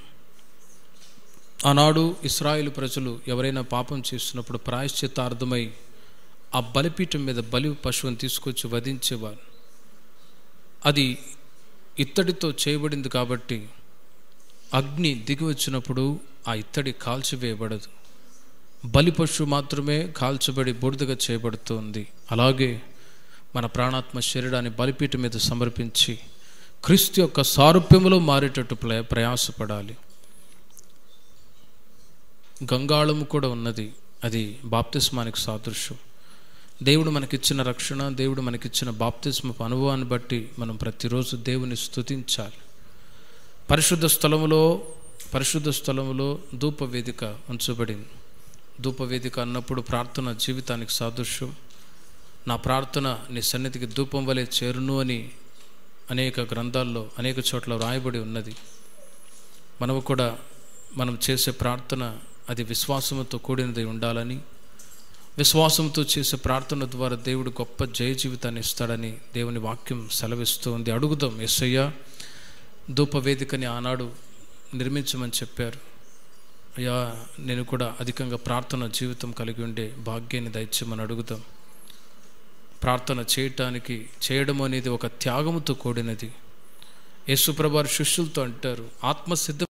ఆనాడు ఇస్రాయిల్ ప్రజలు ఎవరైనా పాపం చేస్తున్నప్పుడు ప్రాయశ్చితార్థమై ఆ బలిపీఠం మీద బలి పశువుని తీసుకొచ్చి వధించేవారు అది ఇత్తడితో చేయబడింది కాబట్టి అగ్ని దిగి వచ్చినప్పుడు ఆ ఇత్తడి కాల్చివేయబడదు బలి పశువు మాత్రమే కాల్చబడి బూడిదగా చేయబడుతుంది అలాగే మన ప్రాణాత్మ శరీరాన్ని బలిపీఠ మీద సమర్పించి క్రీస్తు యొక్క సారూప్యంలో మారేటట్టు ప్రయాసపడాలి గంగాళము కూడా ఉన్నది అది బాప్తిస్మానికి సాదృశ్యం దేవుడు మనకిచ్చిన రక్షణ దేవుడు మనకిచ్చిన బాప్తిస్మపు అనుభవాన్ని బట్టి మనం ప్రతిరోజు దేవుని స్థుతించాలి పరిశుద్ధ స్థలములో పరిశుద్ధ స్థలములో ధూపవేదిక ఉంచబడింది ధూపవేదిక అన్నప్పుడు ప్రార్థన జీవితానికి సాదృశ్యం నా ప్రార్థన నీ సన్నిధికి ధూపం వలె చేరును అని అనేక గ్రంథాల్లో అనేక చోట్ల వ్రాయబడి ఉన్నది మనము కూడా మనం చేసే ప్రార్థన అది విశ్వాసంతో కూడినది ఉండాలని విశ్వాసంతో చేసే ప్రార్థన ద్వారా దేవుడు గొప్ప జయ జీవితాన్ని ఇస్తాడని దేవుని వాక్యం సెలవిస్తుంది అడుగుదాం ఎస్సయ్య ధూపవేదికని ఆనాడు నిర్మించమని చెప్పారు అయ్యా నేను కూడా అధికంగా ప్రార్థన జీవితం కలిగి ఉండే భాగ్యాన్ని దయచేయమని అడుగుదాం ప్రార్థన చేయటానికి చేయడం అనేది ఒక త్యాగముతో కూడినది యేసుప్రభారు శిష్యులతో అంటారు ఆత్మసిద్ధ